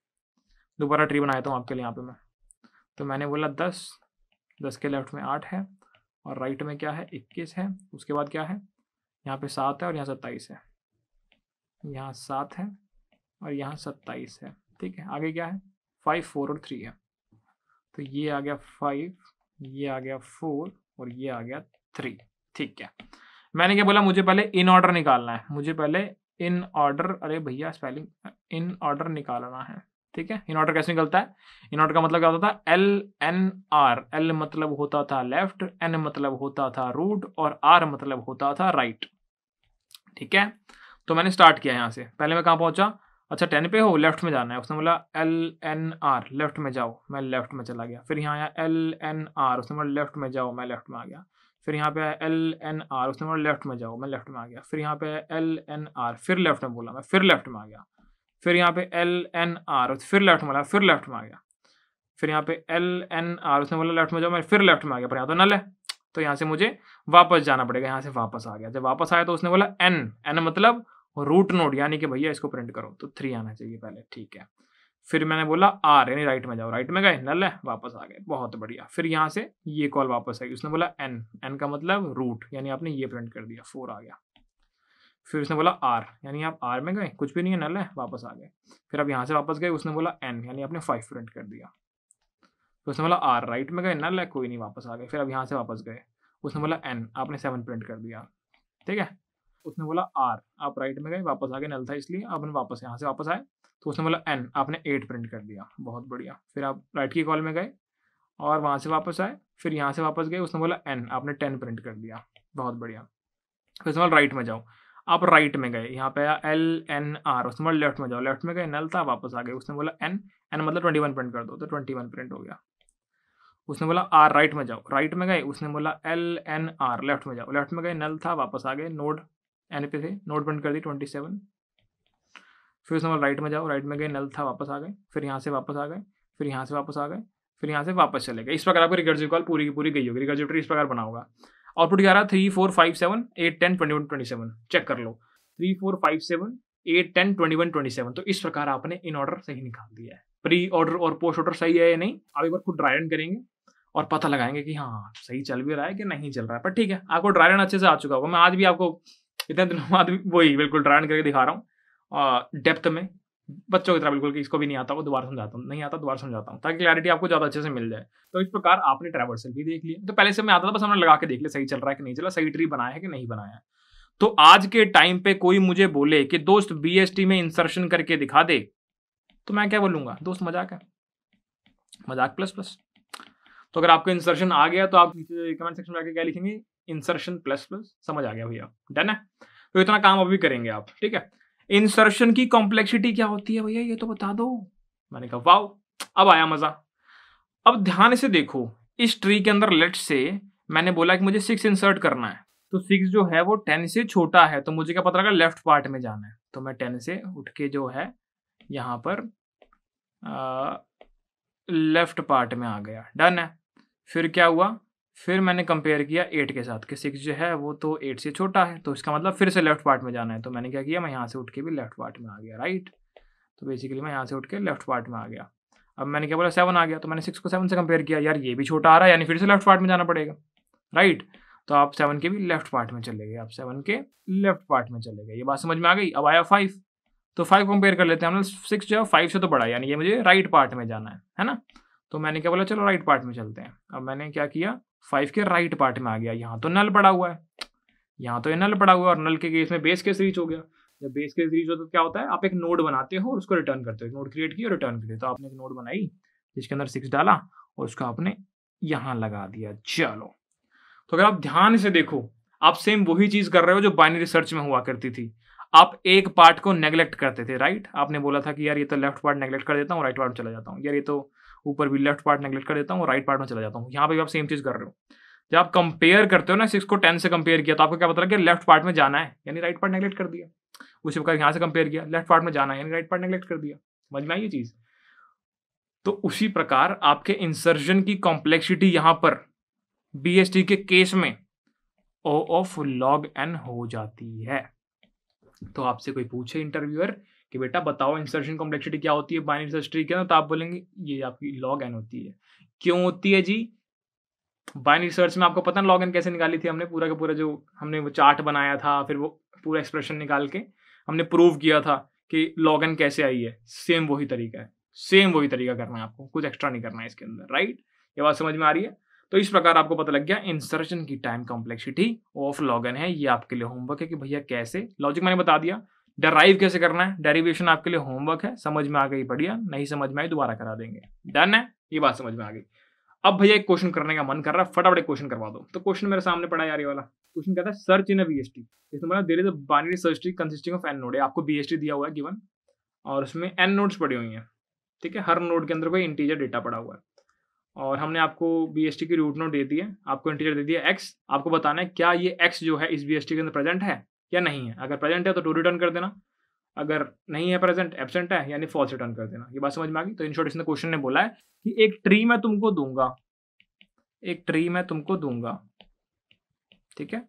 दोबारा ट्री बनाया था आपके लिए यहाँ पे मैं तो मैंने बोला दस दस के लेफ्ट में आठ है और राइट में क्या है इक्कीस है उसके बाद क्या है यहाँ पे सात है और यहाँ सत्ताईस है यहाँ सात है और यहाँ सत्ताईस है ठीक है आगे क्या है फाइव फोर और थ्री है तो ये आ गया फाइव ये आ गया फोर और ये आ गया थ्री ठीक है मैंने क्या बोला मुझे पहले इन ऑर्डर निकालना है मुझे पहले इन ऑर्डर अरे भैया स्पेलिंग इन ऑर्डर निकालना है ठीक है इनऑर्डर कैसे निकलता है इनऑर्डर का मतलब क्या होता था एल एन आर एल मतलब होता था लेफ्ट एन मतलब होता था रूट और आर मतलब होता था राइट ठीक है तो मैंने स्टार्ट किया यहाँ से पहले मैं कहाँ पहुंचा अच्छा टेन पे हो लेफ्ट में जाना है उसने बोला एल एन आर लेफ्ट में जाओ मैं लेफ्ट में चला गया फिर यहाँ आया एल एन आर उसने बोला लेफ्ट में जाओ मैं लेफ्ट में आ गया फिर यहाँ पे एल एन आर उसने बोला लेफ्ट में जाओ मैं लेफ्ट में आ गया फिर यहाँ पे एल एन आर फिर लेफ्ट में बोला मैं फिर लेफ्ट में आ गया फिर यहाँ पे एल एन आर फिर लेफ्ट में फिर लेफ्ट में आ गया फिर यहाँ पे एल एन आर उसने बोला लेफ्ट में जाओ मैं फिर लेफ्ट में आ गया पर यहाँ तो नल है तो यहाँ से मुझे वापस जाना पड़ेगा यहाँ से वापस आ गया जब वापस आया तो उसने बोला एन एन मतलब रूट नोड यानी कि भैया इसको प्रिंट करो तो थ्री आना चाहिए पहले ठीक है फिर मैंने बोला आर यानी राइट में जाओ राइट में गए नल है वापस आ गए बहुत बढ़िया फिर यहाँ से ये कॉल वापस आई उसने बोला एन एन का मतलब रूट यानी आपने ये प्रिंट कर दिया फोर आ गया फिर उसने बोला आर यानी आप आर में गए कुछ भी नहीं है नल है वापस आ गए फिर आप यहाँ से वापस गए उसने बोला एन यानी आपने फाइव प्रिंट कर दिया फिर उसने बोला आर राइट में गए नल है कोई नहीं वापस आ गए फिर आप यहाँ से वापस गए उसने बोला एन आपने सेवन प्रिंट कर दिया ठीक है उसने बोला आर आप राइट में गए वापस आ गए नल था इसलिए आपने वापस यहाँ से वापस आए तो उसने बोला एन आपने एट प्रिंट कर दिया बहुत बढ़िया फिर आप राइट की कॉल में गए और वहाँ से वापस आए फिर यहाँ से वापस गए उसने बोला एन आपने टेन प्रिंट कर दिया बहुत बढ़िया फिर उसने बोला राइट में जाओ आप राइट में गए यहाँ पे एल एन आर उसने बोला लेफ्ट में जाओ लेफ्ट में गए नल था वापस आ गए उसने बोला एन एन मतलब ट्वेंटी वन प्रिंट कर दो तो ट्वेंटी वन प्रिंट हो गया उसने बोला आर राइट में जाओ राइट में गए उसने बोला एल एन आर लेफ्ट में जाओ लेफ्ट में गए नल था वापस आ गए नोड एन पे थे नोड प्रिंट कर दी ट्वेंटी सेवन फिर उसने बोला राइट में जाओ राइट में गए नल था वापस आ गए फिर यहाँ से वापस आ गए फिर यहाँ से वापस आ गए फिर यहाँ से वापस चले गए इस प्रकार आपको रिकर्सिव कॉल पूरी की पूरी गई होगी रिकर्सिव ट्री इस प्रकार बना होगा आउटपुट क्या रहा है three four five seven eight ten twenty one twenty seven check कर लो three four five seven eight ten twenty one twenty seven तो इस प्रकार आपने इन ऑर्डर सही निकाल दिया है प्री ऑर्डर और पोस्ट ऑर्डर सही है या नहीं आप एक बार खुद ड्राई रन करेंगे और पता लगाएंगे कि हाँ सही चल भी रहा है कि नहीं चल रहा है पर ठीक है आपको ड्राई रन अच्छे से आ चुका होगा मैं आज भी आपको इतने दिनों बाद वही बिल्कुल ड्राई रन करके दिखा रहा हूँ डेप्थ में बच्चों की तरह बिल्कुल कि इसको भी नहीं आता वो दोबारा समझाता हूँ नहीं आता दोबारा समझाता हूँ ताकि क्लैरिटी आपको ज़्यादा अच्छे से मिल जाए तो इस प्रकार आपने ट्रैवर्सल भी देख लिया तो पहले से मैं आता था बस हमने लगा के देख लिया सही चल रहा है कि नहीं चला सही ट्री बनाया है कि नहीं बनाया है तो आज के टाइम पे कोई मुझे बोले कि दोस्त बी में इंसर्शन करके दिखा दे तो मैं क्या बोलूंगा दोस्त मजाक है मजाक प्लस प्लस तो अगर आपको इंसर्शन आ गया तो आप कमेंट सेक्शन में आके क्या लिखेंगे इंसर्शन प्लस प्लस समझ आ गया भैया डन है तो इतना काम अभी करेंगे आप ठीक है इंसर्शन की कॉम्प्लेक्सिटी क्या होती है भैया ये तो बता दो मैंने कहा वाओ अब आया मजा अब ध्यान से देखो इस ट्री के अंदर लेट से मैंने बोला कि मुझे सिक्स इंसर्ट करना है तो सिक्स जो है वो टेन से छोटा है तो मुझे क्या पता लगा लेफ्ट पार्ट में जाना है तो मैं टेन से उठ के जो है यहाँ पर आ, लेफ्ट पार्ट में आ गया डन है फिर क्या हुआ फिर मैंने कंपेयर किया एट के साथ कि सिक्स जो है वो तो एट से छोटा है तो इसका मतलब फिर से लेफ्ट पार्ट में जाना है तो मैंने क्या किया मैं यहाँ से उठ के भी लेफ्ट पार्ट में आ गया राइट तो बेसिकली मैं यहाँ से उठ के लेफ्ट पार्ट में आ गया अब मैंने क्या बोला सेवन आ गया तो मैंने सिक्स को सेवन से कंपेयर किया यार ये भी छोटा आ रहा है यानी फिर से लेफ्ट पार्ट में जाना पड़ेगा राइट तो आप सेवन के भी लेफ्ट पार्ट में चले गए आप सेवन के लेफ्ट पार्ट में चले गए ये बात समझ में आ गई अब आया फाइव तो फाइव कंपेयर कर लेते हैं हमने सिक्स जो है फाइव से तो बड़ा यानी ये मुझे राइट पार्ट में जाना है है ना तो मैंने क्या बोला चलो राइट पार्ट में चलते हैं अब मैंने क्या किया फाइव के राइट पार्ट में आ गया यहाँ तो नल पड़ा हुआ है यहाँ तो ये नल पड़ा हुआ है और नल के केस में बेस केस रीच हो गया जब बेस केस रीच हो तो क्या होता है आप एक नोड बनाते हो और उसको रिटर्न करते हो नोड क्रिएट किया और रिटर्न करते तो आपने एक नोड बनाई जिसके अंदर सिक्स डाला और उसको आपने यहाँ लगा दिया चलो तो अगर आप ध्यान से देखो आप सेम वही चीज कर रहे हो जो बाइनरी सर्च में हुआ करती थी आप एक पार्ट को नेगलेक्ट करते थे राइट आपने बोला था कि यार ये तो लेफ्ट पार्ट नेगलेक्ट कर देता हूँ राइट पार्ट चला जाता हूँ यार ये तो ऊपर भी लेफ्ट पार्ट नेगलेक्ट कर देता हूँ राइट पार्ट में चला जाता हूँ यहाँ पर भी आप सेम चीज़ कर रहे हो जब आप कंपेयर करते हो ना सिक्स को टेन से कंपेयर किया तो आपको क्या पता लगा लेफ्ट पार्ट में जाना है यानी राइट पार्ट नेगलेक्ट कर दिया उसी प्रकार यहाँ से कंपेयर किया लेफ्ट पार्ट में जाना है यानी राइट पार्ट नेगलेक्ट कर दिया समझ में आई ये चीज़ तो उसी प्रकार आपके इंसर्जन की कॉम्प्लेक्सिटी यहाँ पर बी के केस में ओ ऑफ लॉग एन हो जाती है तो आपसे कोई पूछे इंटरव्यूअर कि बेटा बताओ इंसर्शन कॉम्प्लेक्सिटी क्या होती है बाइनरी सर्च ट्री के ना तो आप बोलेंगे ये आपकी लॉग एन होती है क्यों होती है जी बाइनरी सर्च में आपको पता ना लॉग एन कैसे निकाली थी हमने पूरा का पूरा जो हमने वो चार्ट बनाया था फिर वो पूरा एक्सप्रेशन निकाल के हमने प्रूव किया था कि लॉग एन कैसे आई है सेम वही तरीका है सेम वही तरीका करना है आपको कुछ एक्स्ट्रा नहीं करना है इसके अंदर राइट ये बात समझ में आ रही है तो इस प्रकार आपको पता लग गया इंसर्शन की टाइम कॉम्प्लेक्सिटी ऑफ लॉगन है ये आपके लिए होमवर्क है कि भैया कैसे लॉजिक मैंने बता दिया डराइव कैसे करना है डेरिवेशन आपके लिए होमवर्क है समझ में आ गई बढ़िया नहीं समझ में आई दोबारा करा देंगे डन है ये बात समझ में आ गई अब भैया एक क्वेश्चन करने का मन कर रहा है फटाफट एक क्वेश्चन करवा दो तो क्वेश्चन मेरे सामने पड़ा यार ये वाला क्वेश्चन कहता है search in B S T इसमें is binary search tree consisting of N node है आपको बी एस टी दिया हुआ है गिवन और उसमें एन नोड्स पड़ी हुई हैं ठीक है हर नोड के अंदर कोई इंटीजर डेटा पड़ा हुआ है और हमने आपको बी एस टी की रूट नोट दे दी है आपको इंटीजर दे दिया एक्स आपको बताना है क्या ये एक्स जो है इस बी एस टी के अंदर प्रेजेंट है या नहीं है अगर प्रेजेंट है तो टू रिटर्न कर देना अगर नहीं है प्रेजेंट एबसेंट है यानी फॉल्स रिटर्न कर देना ये बात समझ में आ गई तो इन शॉर्ट इसने क्वेश्चन ने बोला है कि एक ट्री मैं तुमको दूंगा एक ट्री मैं तुमको दूंगा ठीक है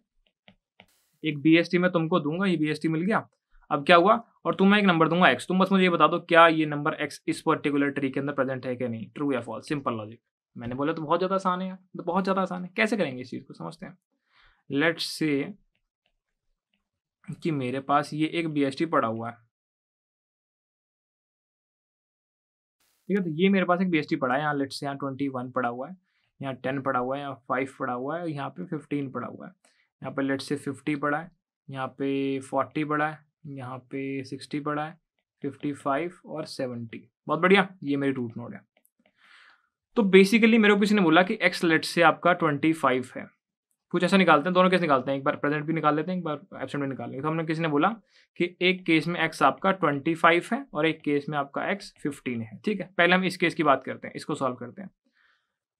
एक टी मैं तुमको दूंगा ये टी मिल गया अब क्या हुआ और तुम्हें एक नंबर दूंगा एक्स तुम बस मुझे ये बता दो क्या ये नंबर एक्स इस पर्टिकुलर ट्री के अंदर प्रेजेंट है कि नहीं ट्रू या फॉल्स सिंपल लॉजिक मैंने बोला तो बहुत ज़्यादा आसान है तो बहुत ज़्यादा आसान है कैसे करेंगे इस चीज़ को समझते हैं लेट्स से कि मेरे पास ये एक बी पड़ा हुआ है ठीक है तो ये मेरे पास एक बी पड़ा है यहाँ लेट्स यहाँ ट्वेंटी वन पड़ा हुआ है यहाँ टेन पड़ा हुआ है यहाँ फाइव पड़ा हुआ है यहाँ पे फिफ्टीन पड़ा हुआ है यहाँ पे लेट्स से फिफ्टी पड़ा है यहाँ पे फोर्टी पड़ा है यहाँ पे सिक्सटी पड़ा है फिफ्टी फाइव और सेवेंटी बहुत बढ़िया ये मेरी रूट नोट है तो बेसिकली मेरे को किसी ने बोला कि एक्स लेट से आपका ट्वेंटी फाइव है कुछ ऐसा निकालते हैं दोनों केस निकालते हैं एक बार प्रेजेंट भी निकाल लेते हैं एक बार एबसेंट भी निकाल लेंगे तो हमने किसी ने बोला कि एक केस में एक्स आपका ट्वेंटी फाइव है और एक केस में आपका एक्स फिफ्टीन है ठीक है पहले हम इस केस की बात करते हैं इसको सॉल्व करते हैं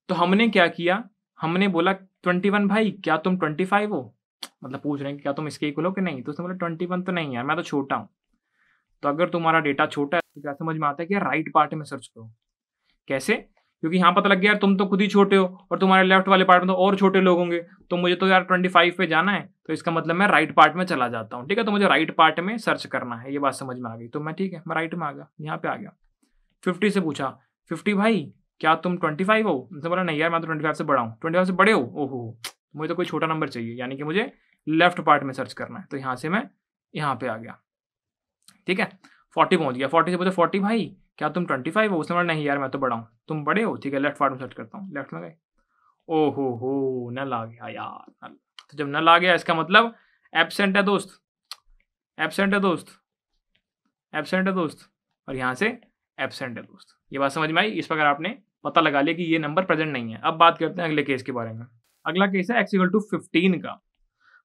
तो हमने क्या किया हमने बोला ट्वेंटी वन भाई क्या तुम ट्वेंटी फाइव हो मतलब पूछ रहे हैं कि क्या तुम इसके इक्वल हो कि नहीं तो उसने बोला ट्वेंटी वन तो नहीं यार मैं तो छोटा हूँ तो अगर तुम्हारा डेटा छोटा है तो क्या समझ में आता है कि राइट पार्ट में सर्च करो कैसे क्योंकि यहाँ पता लग गया यार तुम तो खुद ही छोटे हो और तुम्हारे लेफ्ट वाले पार्ट में तो और छोटे लोग होंगे तो मुझे तो यार ट्वेंटी फाइव पे जाना है तो इसका मतलब मैं राइट पार्ट में चला जाता हूँ ठीक है तो मुझे राइट पार्ट में सर्च करना है ये बात समझ में आ गई तो मैं ठीक है मैं राइट में आ गया यहाँ पे आ गया फिफ्टी से पूछा फिफ्टी भाई क्या तुम ट्वेंटी फाइव हो उनसे बोला नहीं यार मैं तो ट्वेंटी फाइव से बड़ा हूँ ट्वेंटी फाइव से बड़े हो ओहो मुझे तो कोई छोटा नंबर चाहिए यानी कि मुझे लेफ्ट पार्ट में सर्च करना है तो यहाँ से मैं यहाँ पे आ गया ठीक है फोर्टी पहुंच गया फोर्टी से पूछा फोर्टी भाई क्या तुम ट्वेंटी फाइव हो उसने बोला नहीं यार मैं तो बड़ा हूँ तुम बड़े हो ठीक है लेफ्ट फार्म सेट करता हूँ लेफ्ट में गए ओ हो हो नल आ गया यार नल तो जब नल आ गया इसका मतलब एबसेंट है दोस्त एबसेंट है दोस्त एबसेंट है दोस्त और यहाँ से एबसेंट है दोस्त ये बात समझ में आई इस प्रकार आपने पता लगा लिया कि ये नंबर प्रेजेंट नहीं है अब बात करते हैं अगले केस के बारे में अगला केस है एक्सिकल टू फिफ्टीन का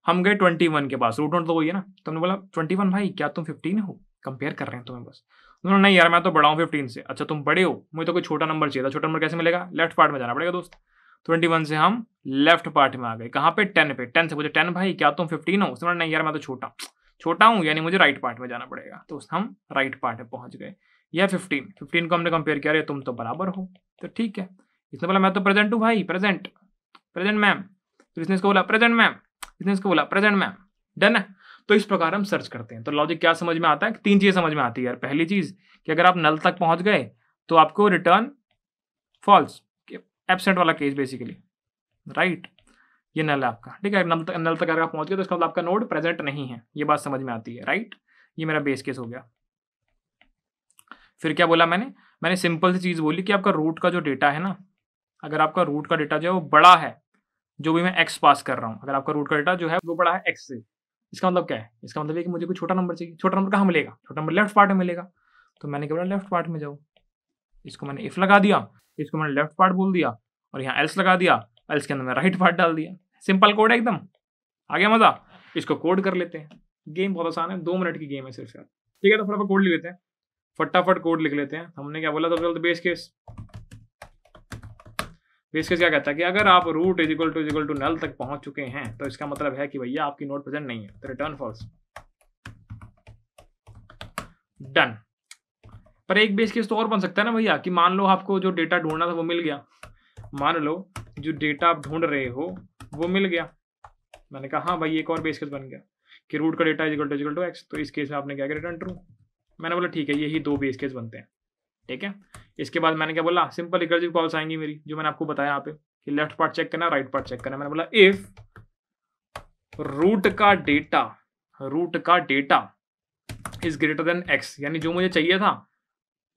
हम गए ट्वेंटी वन के पास रूट वन तो वही है ना तुमने तो बोला ट्वेंटी वन भाई क्या तुम फिफ्टीन हो कंपेयर कर रहे हैं तुम्हें बस तो उन्होंने नहीं यार मैं तो बड़ा हूँ फिफ्टीन से अच्छा तुम बड़े हो मुझे तो कोई छोटा नंबर चाहिए था छोटा नंबर कैसे मिलेगा लेफ्ट पार्ट में जाना पड़ेगा दोस्त ट्वेंटी वन से हम लेफ्ट पार्ट में आ गए कहाँ पे टेन पे टेन से मुझे टेन भाई क्या तुम फिफ्टीन हो उसने नहीं यार मैं तो छोटा छोटा हूँ यानी मुझे राइट पार्ट में जाना पड़ेगा तो हम राइट पार्ट में पहुँच गए या फिफ्टीन फिफ्टीन को हमने कंपेयर किया अरे तुम तो बराबर हो तो ठीक है इसने बोला मैं तो प्रेजेंट हूँ भाई प्रेजेंट प्रेजेंट मैम फिर इसने इसको बोला प्रेजेंट मैम इसने इसको बोला प्रेजेंट मैम डन है तो इस प्रकार हम सर्च करते हैं तो लॉजिक क्या समझ में आता है तीन चीज़ें समझ में आती है यार पहली चीज़ कि अगर आप नल तक पहुंच गए तो आपको रिटर्न फॉल्स एबसेंट वाला केस बेसिकली राइट ये नल है आपका ठीक है नल तक नल तक अगर आप पहुंच गए तो इसका मतलब आपका नोड प्रेजेंट नहीं है ये बात समझ में आती है राइट ये मेरा बेस केस हो गया फिर क्या बोला मैंने मैंने सिंपल सी चीज़ बोली कि आपका रूट का जो डेटा है ना अगर आपका रूट का डेटा जो है वो बड़ा है जो भी मैं एक्स पास कर रहा हूँ अगर आपका रूट का डेटा जो है वो बड़ा है एक्स से इसका मतलब क्या है इसका मतलब कि मुझे कोई छोटा नंबर चाहिए छोटा नंबर कहाँ मिलेगा छोटा नंबर लेफ्ट पार्ट में मिलेगा तो मैंने क्या बोला लेफ्ट पार्ट में जाओ इसको मैंने इफ लगा दिया इसको मैंने लेफ्ट पार्ट बोल दिया और यहाँ एल्स लगा दिया एल्स के अंदर मैं राइट पार्ट डाल दिया सिंपल कोड है एकदम आ गया मजा इसको कोड कर लेते हैं गेम बहुत आसान है दो मिनट की गेम है सिर्फ यार ठीक है तो फटाफट कोड लिख लेते हैं फटाफट कोड लिख लेते हैं हमने क्या बोला तो बेस केस इसके क्या कहता है कि अगर आप root is equal to is equal to null तक पहुंच चुके हैं तो इसका मतलब है कि भैया आपकी नोट प्रेजेंट नहीं है तो रिटर्न फॉल्स डन पर एक बेस केस तो और बन सकता है ना भैया कि मान लो आपको जो डेटा ढूंढना था वो मिल गया मान लो जो डेटा आप ढूंढ रहे हो वो मिल गया मैंने कहा हाँ भाई एक और बेस केस बन गया कि रूट का data is equal to equal to X तो इस केस में आपने क्या किया रिटर्न ट्रू मैंने बोला ठीक है यही दो बेस केस बनते हैं ठीक है इसके बाद मैंने क्या बोला सिंपल रिकर्सिव कॉल्स आएंगी मेरी जो मैंने आपको बताया यहाँ पे कि लेफ्ट पार्ट चेक करना राइट पार्ट चेक करना मैंने बोला इफ रूट का डेटा रूट का data is greater than X यानी जो मुझे चाहिए था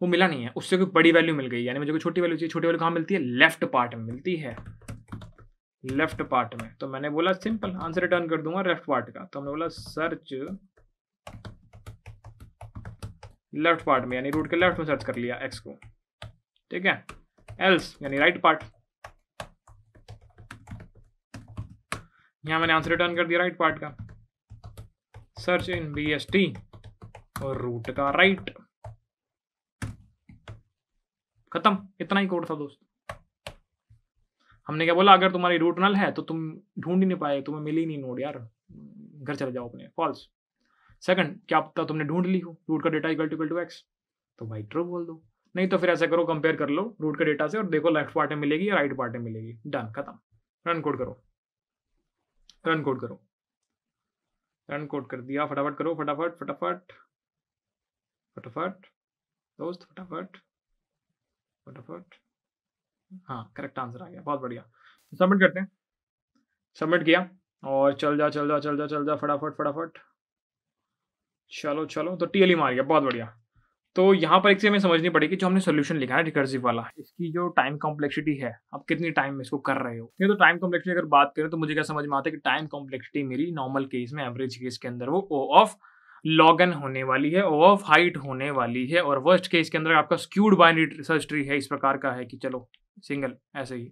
वो मिला नहीं है उससे कोई बड़ी वैल्यू मिल गई यानी मुझे कोई छोटी वैल्यू चाहिए छोटी वैल्यू कहाँ मिलती है लेफ्ट पार्ट में मिलती है लेफ्ट पार्ट में तो मैंने बोला सिंपल आंसर रिटर्न कर दूंगा लेफ्ट पार्ट का तो हमने बोला सर्च लेफ्ट पार्ट में यानी रूट के लेफ्ट में सर्च कर लिया एक्स को ठीक है एल्स यानी राइट पार्ट यहां मैंने आंसर रिटर्न कर दिया राइट पार्ट का search in B S T और रूट का राइट खत्म इतना ही कोड था दोस्तों हमने क्या बोला अगर तुम्हारी रूट नल है तो तुम ढूंढ ही नहीं पाए तुम्हें मिली नहीं नोड यार घर चले जाओ अपने फॉल्स सेकंड क्या पता तुमने ढूंढ ली हो रूट का data equal to equal to X तो वाइट ट्रू बोल दो नहीं तो फिर ऐसा करो कंपेयर कर लो रूट के डेटा से और देखो लेफ्ट पार्ट में मिलेगी या राइट पार्ट में मिलेगी डन खत्म रन कोड करो रन कोड करो रन कोड कर दिया फटाफट करो फटाफट फटाफट फटाफट दोस्त फटाफट फटाफट हाँ करेक्ट आंसर आ गया बहुत बढ़िया सबमिट करते हैं सबमिट किया और चल जा चल जा चल जा चल जा फटाफट फटाफट चलो चलो तो टीएलई e मार गया बहुत बढ़िया तो यहाँ पर एक चीज़ हमें समझनी पड़ेगी जो हमने सोल्यूशन लिखा है रिकर्सिव वाला इसकी जो टाइम कॉम्प्लेक्सिटी है आप कितनी टाइम में इसको कर रहे हो नहीं तो टाइम कॉम्प्लेक्सिटी अगर बात करें तो मुझे क्या समझ में आता है कि टाइम कॉम्प्लेक्सिटी मेरी नॉर्मल केस में एवरेज केस के अंदर वो ओ ऑफ लॉगन होने वाली है ओ ऑफ हाइट होने वाली है और वर्स्ट केस के अंदर आपका स्क्यूड बाइनरी रिसर्च ट्री है इस प्रकार का है कि चलो सिंगल ऐसे ही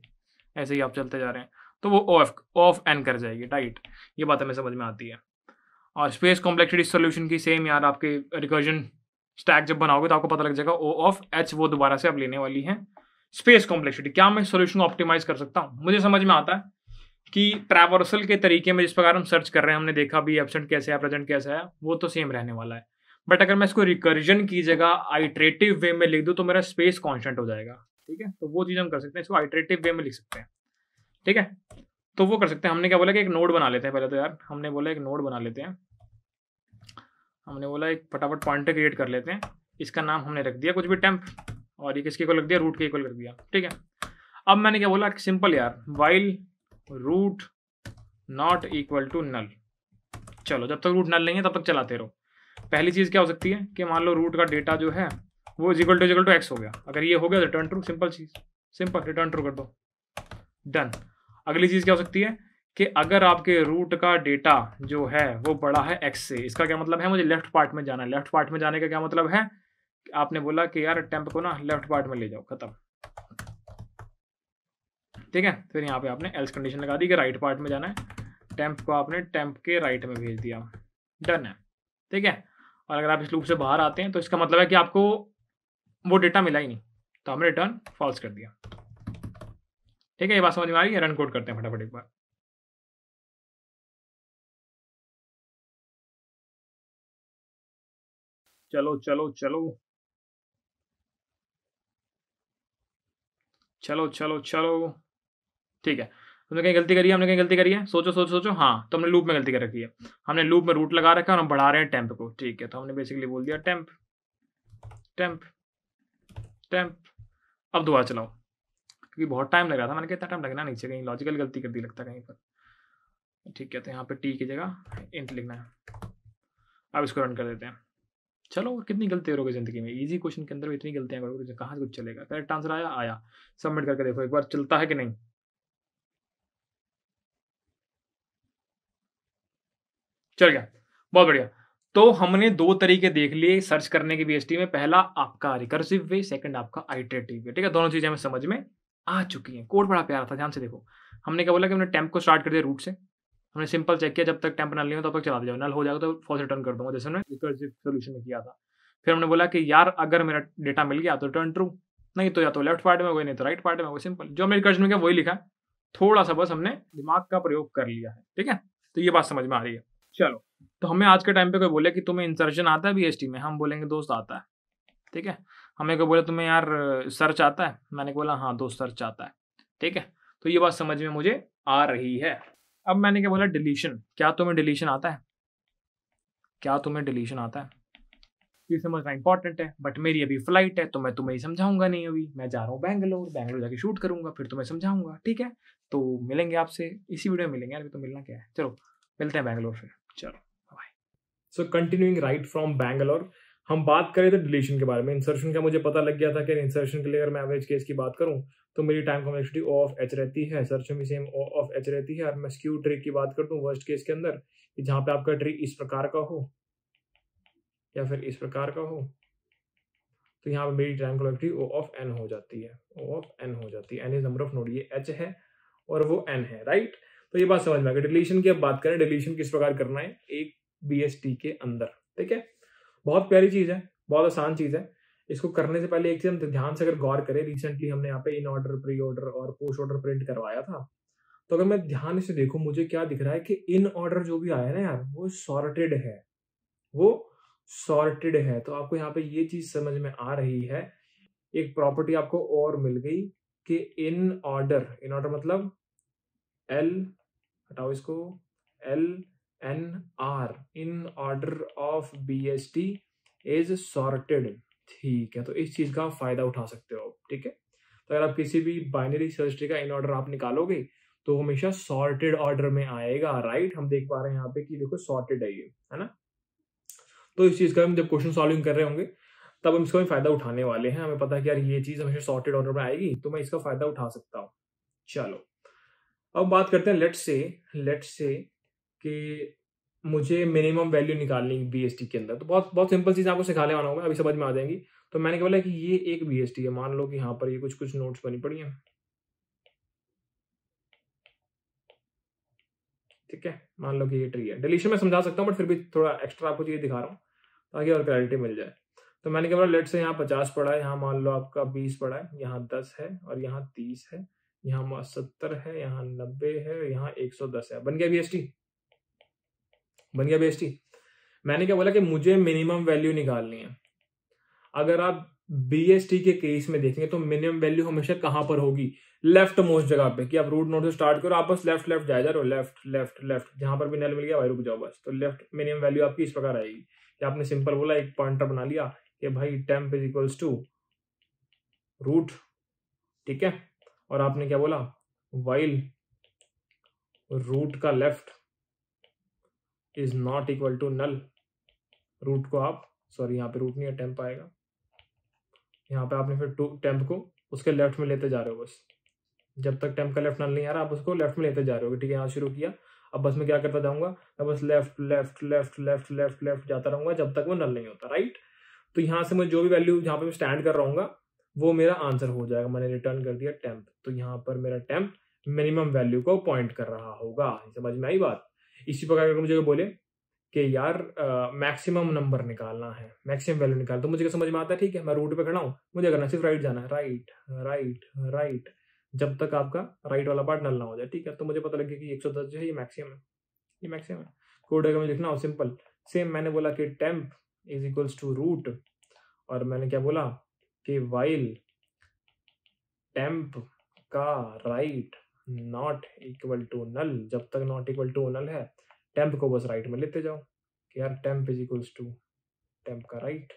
ऐसे ही आप चलते जा रहे हैं तो वो ऑफ ऑफ एन कर जाएगी टाइट ये बात हमें समझ में आती है और स्पेस कॉम्प्लेक्सिटी सोल्यूशन की सेम यार आपके रिकर्जन स्टैक जब बनाओगे तो आपको पता लग जाएगा ओ ऑफ एच वो दोबारा से आप लेने वाली है स्पेस कॉम्प्लेक्सिटी क्या मैं सोल्यूशन को ऑप्टिमाइज कर सकता हूँ मुझे समझ में आता है कि ट्रैवर्सल के तरीके में जिस प्रकार हम सर्च कर रहे हैं हमने देखा भी एबसेंट कैसे है प्रेजेंट कैसे है वो तो सेम रहने वाला है बट अगर मैं इसको रिकर्जन की जगह आइट्रेटिव वे में लिख दूँ तो मेरा स्पेस कॉन्स्टेंट हो जाएगा ठीक है तो वो चीज़ हम कर सकते हैं इसको आइट्रेटिव वे में लिख सकते हैं ठीक है तो वो कर सकते हैं हमने क्या बोला कि एक नोड बना लेते हैं पहले तो यार हमने बोला एक नोड बना लेते हैं हमने बोला एक फटाफट पॉइंटर क्रिएट कर लेते हैं इसका नाम हमने रख दिया कुछ भी टेम्प और ये किसके को रख दिया रूट के इक्वल कर दिया ठीक है अब मैंने क्या बोला सिंपल यार while root not equal to null चलो जब तक रूट नल नहीं है तब तक चलाते रहो पहली चीज़ क्या हो सकती है कि मान लो रूट का डेटा जो है वो is equal to equal to X हो गया अगर ये हो गया रिटर्न ट्रू सिंपल चीज़ सिंपल रिटर्न ट्रू कर दो डन अगली चीज़ क्या हो सकती है कि अगर आपके रूट का डेटा जो है वो बड़ा है एक्स से इसका क्या मतलब है मुझे लेफ्ट पार्ट में जाना है लेफ्ट पार्ट में जाने का क्या मतलब है आपने बोला कि यार टेम्प को ना लेफ्ट पार्ट में ले जाओ खत्म ठीक है फिर यहाँ पे आपने एल्स कंडीशन लगा दी कि राइट पार्ट में जाना है टेम्प को आपने टेम्प के राइट में भेज दिया डन है ठीक है और अगर आप इस लूप से बाहर आते हैं तो इसका मतलब है कि आपको वो डेटा मिला ही नहीं तो हमने रिटर्न फॉल्स कर दिया ठीक है ये बात समझ में आ रही है रन कोड करते हैं फटाफट एक बार चलो चलो चलो चलो चलो चलो ठीक है हमने कहीं गलती करी है हमने कहीं गलती करी है सोचो सोचो सोचो हाँ तो हमने लूप में गलती कर रखी है हमने लूप में रूट लगा रखा है और हम बढ़ा रहे हैं टेम्प को ठीक है तो हमने बेसिकली बोल दिया टेम्प टेम्प टेम्प अब दोबारा चलाओ क्योंकि बहुत टाइम लग रहा था मैंने कितना टाइम लगना नीचे कहीं लॉजिकल गलती कर दी लगता कहीं पर ठीक है तो यहाँ पर टी की जगह इंट लिखना है अब इसको रन कर देते हैं चलो और कितनी गलती करोगे जिंदगी में इजी क्वेश्चन के अंदर इतनी गलतियां करोगे कहाँ से कुछ चलेगा करेक्ट आंसर आया आया सबमिट करके देखो एक बार चलता है कि नहीं चल गया बहुत बढ़िया तो हमने दो तरीके देख लिए सर्च करने के बीएसटी में पहला आपका रिकर्सिव वे सेकंड आपका आइटरेटिव वे ठीक है दोनों चीजें हमें समझ में आ चुकी हैं कोड बड़ा प्यारा था ध्यान से देखो हमने क्या बोला कि हमने टेम्प को स्टार्ट कर दिया रूट से हमने सिंपल चेक किया जब तक टेम्प नल नहीं हो तब तो तक चला जाओ नल हो जाएगा तो फॉल्स रिटर्न कर दूंगा जैसे हमने सोल्यूशन में किया था फिर हमने बोला कि यार अगर मेरा डेटा मिल गया तो रिटर्न ट्रू नहीं तो या तो लेफ्ट पार्ट में होगा नहीं तो राइट पार्ट में होगा सिंपल जो मेरे कर्ज में किया वही लिखा थोड़ा सा बस हमने दिमाग का प्रयोग कर लिया है ठीक है तो ये बात समझ में आ रही है चलो तो हमें आज के टाइम पे कोई बोले कि तुम्हें इंसर्जन आता है बी में हम बोलेंगे दोस्त आता है ठीक है हमें कोई बोले तुम्हें यार सर्च आता है मैंने बोला हाँ दोस्त सर्च आता है ठीक है तो ये बात समझ में मुझे आ रही है अब मैंने क्या बोला डिलीशन क्या तुम्हें डिलीशन आता है क्या तुम्हें डिलीशन आता है ये समझना इंपॉर्टेंट है बट मेरी अभी फ्लाइट है तो मैं तुम्हें समझाऊंगा नहीं अभी मैं जा रहा हूँ बैंगलोर बैंगलोर जाके शूट करूंगा फिर तुम्हें समझाऊंगा ठीक है तो मिलेंगे आपसे इसी वीडियो में मिलेंगे अभी तो मिलना क्या है चलो मिलते हैं बैंगलोर फिर चलो so continuing right from Bangalore हम बात करें तो डिलीशन के बारे में इंसर्शन का मुझे पता लग गया था कि इंसर्शन के लिए अगर मैं एवरेज केस की बात करूं तो मेरी time complexity O of H रहती है सर्च में सेम ओ ऑफ एच रहती है और मैं स्क्यू ट्री की बात कर दूं वर्स्ट केस के अंदर कि जहां पे आपका ट्री इस प्रकार का हो या फिर इस प्रकार का हो तो यहाँ पे मेरी time complexity O of N हो जाती है ओ ऑफ एन हो जाती है N is number of node ये एच है और वो एन है राइट तो ये बात समझ में आ गई डिलीशन की अब बात करें डिलीशन किस प्रकार करना है एक बी के अंदर ठीक है बहुत प्यारी चीज़ है बहुत आसान चीज़ है इसको करने से पहले एक चीज़ हम ध्यान से अगर गौर करें रिसेंटली हमने यहाँ पे इन ऑर्डर प्री ऑर्डर और पोस्ट ऑर्डर प्रिंट करवाया था तो अगर मैं ध्यान से देखूँ मुझे क्या दिख रहा है कि इन ऑर्डर जो भी आया ना यार वो सॉर्टेड है वो सॉर्टेड है तो आपको यहाँ पे ये चीज़ समझ में आ रही है एक प्रॉपर्टी आपको और मिल गई कि इन ऑर्डर इन ऑर्डर मतलब एल हटाओ इसको L N in order of B S T is sorted ठीक है तो इस चीज का फायदा उठा सकते हो ठीक है तो अगर आप किसी भी बाइनरी सर्च ट्री का इन ऑर्डर आप निकालोगे तो हमेशा सॉर्टेड ऑर्डर में आएगा राइट हम देख पा रहे हैं यहाँ पे कि देखो सॉर्टेड है ये है ना तो इस चीज का हम जब क्वेश्चन सॉल्विंग कर रहे होंगे तब हम इसका भी फायदा उठाने वाले हैं हमें पता है कि यार ये चीज हमेशा सॉर्टेड ऑर्डर में आएगी तो मैं इसका फायदा उठा सकता हूँ चलो अब बात करते हैं लेट से लेट से कि मुझे मिनिमम वैल्यू निकालनी एस टी के अंदर तो बहुत बहुत सिंपल चीज़ आपको सिखाने वाला हूँ अभी समझ में आ जाएंगी तो मैंने क्या बोला कि ये एक बी है मान लो कि यहाँ पर ये कुछ कुछ नोट्स बनी पड़ी हैं ठीक है मान लो कि ये ट्री है डिलीशन में समझा सकता हूँ बट फिर भी थोड़ा एक्स्ट्रा आपको चीज़ दिखा रहा हूँ ताकि और क्लैरिटी मिल जाए तो मैंने क्या बोला लेट से यहाँ पचास पड़ा है यहाँ मान लो आपका बीस पड़ा है यहाँ दस है और यहाँ तीस है यहाँ सत्तर है यहाँ नब्बे है यहाँ एक सौ दस है बन गया बी बन गया बेस्टी मैंने क्या बोला कि मुझे मिनिमम वैल्यू निकालनी है अगर आप बी एस टी के केस में देखेंगे तो मिनिमम वैल्यू हमेशा कहां पर होगी लेफ्ट मोस्ट जगह पे कि आप रूट नोट से स्टार्ट करो आप बस लेफ्ट लेफ्ट जाए जा रहे हो लेफ्ट लेफ्ट लेफ्ट जहां पर भी नल मिल गया भाई रुक जाओ बस तो लेफ्ट मिनिमम वैल्यू आपकी इस प्रकार आएगी कि आपने सिंपल बोला एक पॉइंटर बना लिया कि भाई temp is equals to root ठीक है और आपने क्या बोला वाइल रूट का left is not equal to null root को आप सॉरी यहाँ पे रूट नहीं है टेम्प आएगा यहाँ पे आपने फिर टू टेम्प को उसके लेफ्ट में लेते जा रहे हो बस जब तक टेम्प का लेफ्ट नल नहीं आ रहा आप उसको लेफ्ट में लेते जा रहे हो ठीक है यहाँ शुरू किया अब बस मैं क्या करता जाऊंगा मैं बस left left left left left left जाता रहूंगा जब तक वो नल नहीं होता राइट तो यहाँ से मैं जो भी वैल्यू जहाँ पे मैं स्टैंड कर रहा वो मेरा आंसर हो जाएगा मैंने रिटर्न कर दिया टेम्प तो यहाँ पर मेरा टेम्प मिनिमम वैल्यू को पॉइंट कर रहा होगा समझ में आई बात इसी प्रकार अगर मुझे बोले कि यार मैक्सिमम नंबर निकालना है मैक्सिमम वैल्यू निकाल तो मुझे क्या समझ में आता है ठीक है मैं रूट पे खड़ा हूँ मुझे करना सिर्फ राइट जाना है राइट राइट राइट जब तक आपका राइट वाला पार्ट नल ना हो जाए ठीक है तो मुझे पता लग गया कि एक सौ दस जो है ये मैक्सिमम है ये मैक्सिमम है कोड अगर मुझे लिखना हो सिंपल सेम मैंने बोला कि temp is equals to root और मैंने क्या बोला कि वाइल टेम्प का right not equal to null जब तक नॉट इक्वल टू नल है टेम्प को बस राइट में लेते जाओ कि यार temp is equals to temp का राइट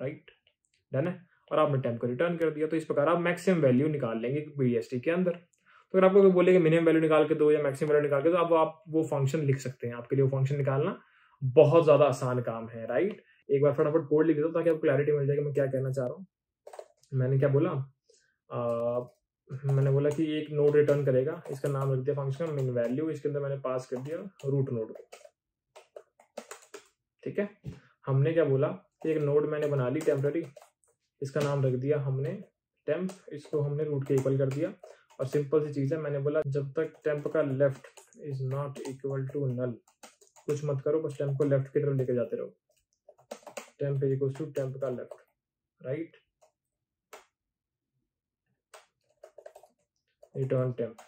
राइट डन है और आपने टेम्प को रिटर्न कर दिया तो इस प्रकार आप मैक्सिमम वैल्यू निकाल लेंगे बी के अंदर तो अगर आपको कोई बोले कि मिनिमम वैल्यू निकाल के दो या मैक्सिमम वैल्यू निकाल के दो अब आप वो फंक्शन लिख सकते हैं आपके लिए वो फंक्शन निकालना बहुत ज़्यादा आसान काम है राइट एक बार फटाफट कोड लिख दो ताकि आपको क्लैरिटी मिल जाएगी मैं क्या कहना चाह रहा हूँ मैंने क्या बोला मैंने बोला कि एक नोड रिटर्न करेगा इसका नाम रख दिया फंक्शन का मिन वैल्यू इसके अंदर मैंने पास कर दिया रूट नोड ठीक है हमने क्या बोला कि एक नोड मैंने बना ली टेम्प्रेरी इसका नाम रख दिया हमने टेम्प इसको हमने रूट के इक्वल कर दिया और सिंपल सी चीज़ है मैंने बोला जब तक टेम्प का left is not equal to null कुछ मत करो बस टेम्प को लेफ्ट की तरफ लेके जाते रहो टेम्प इक्वल टू टेम्प का left right right? Return temp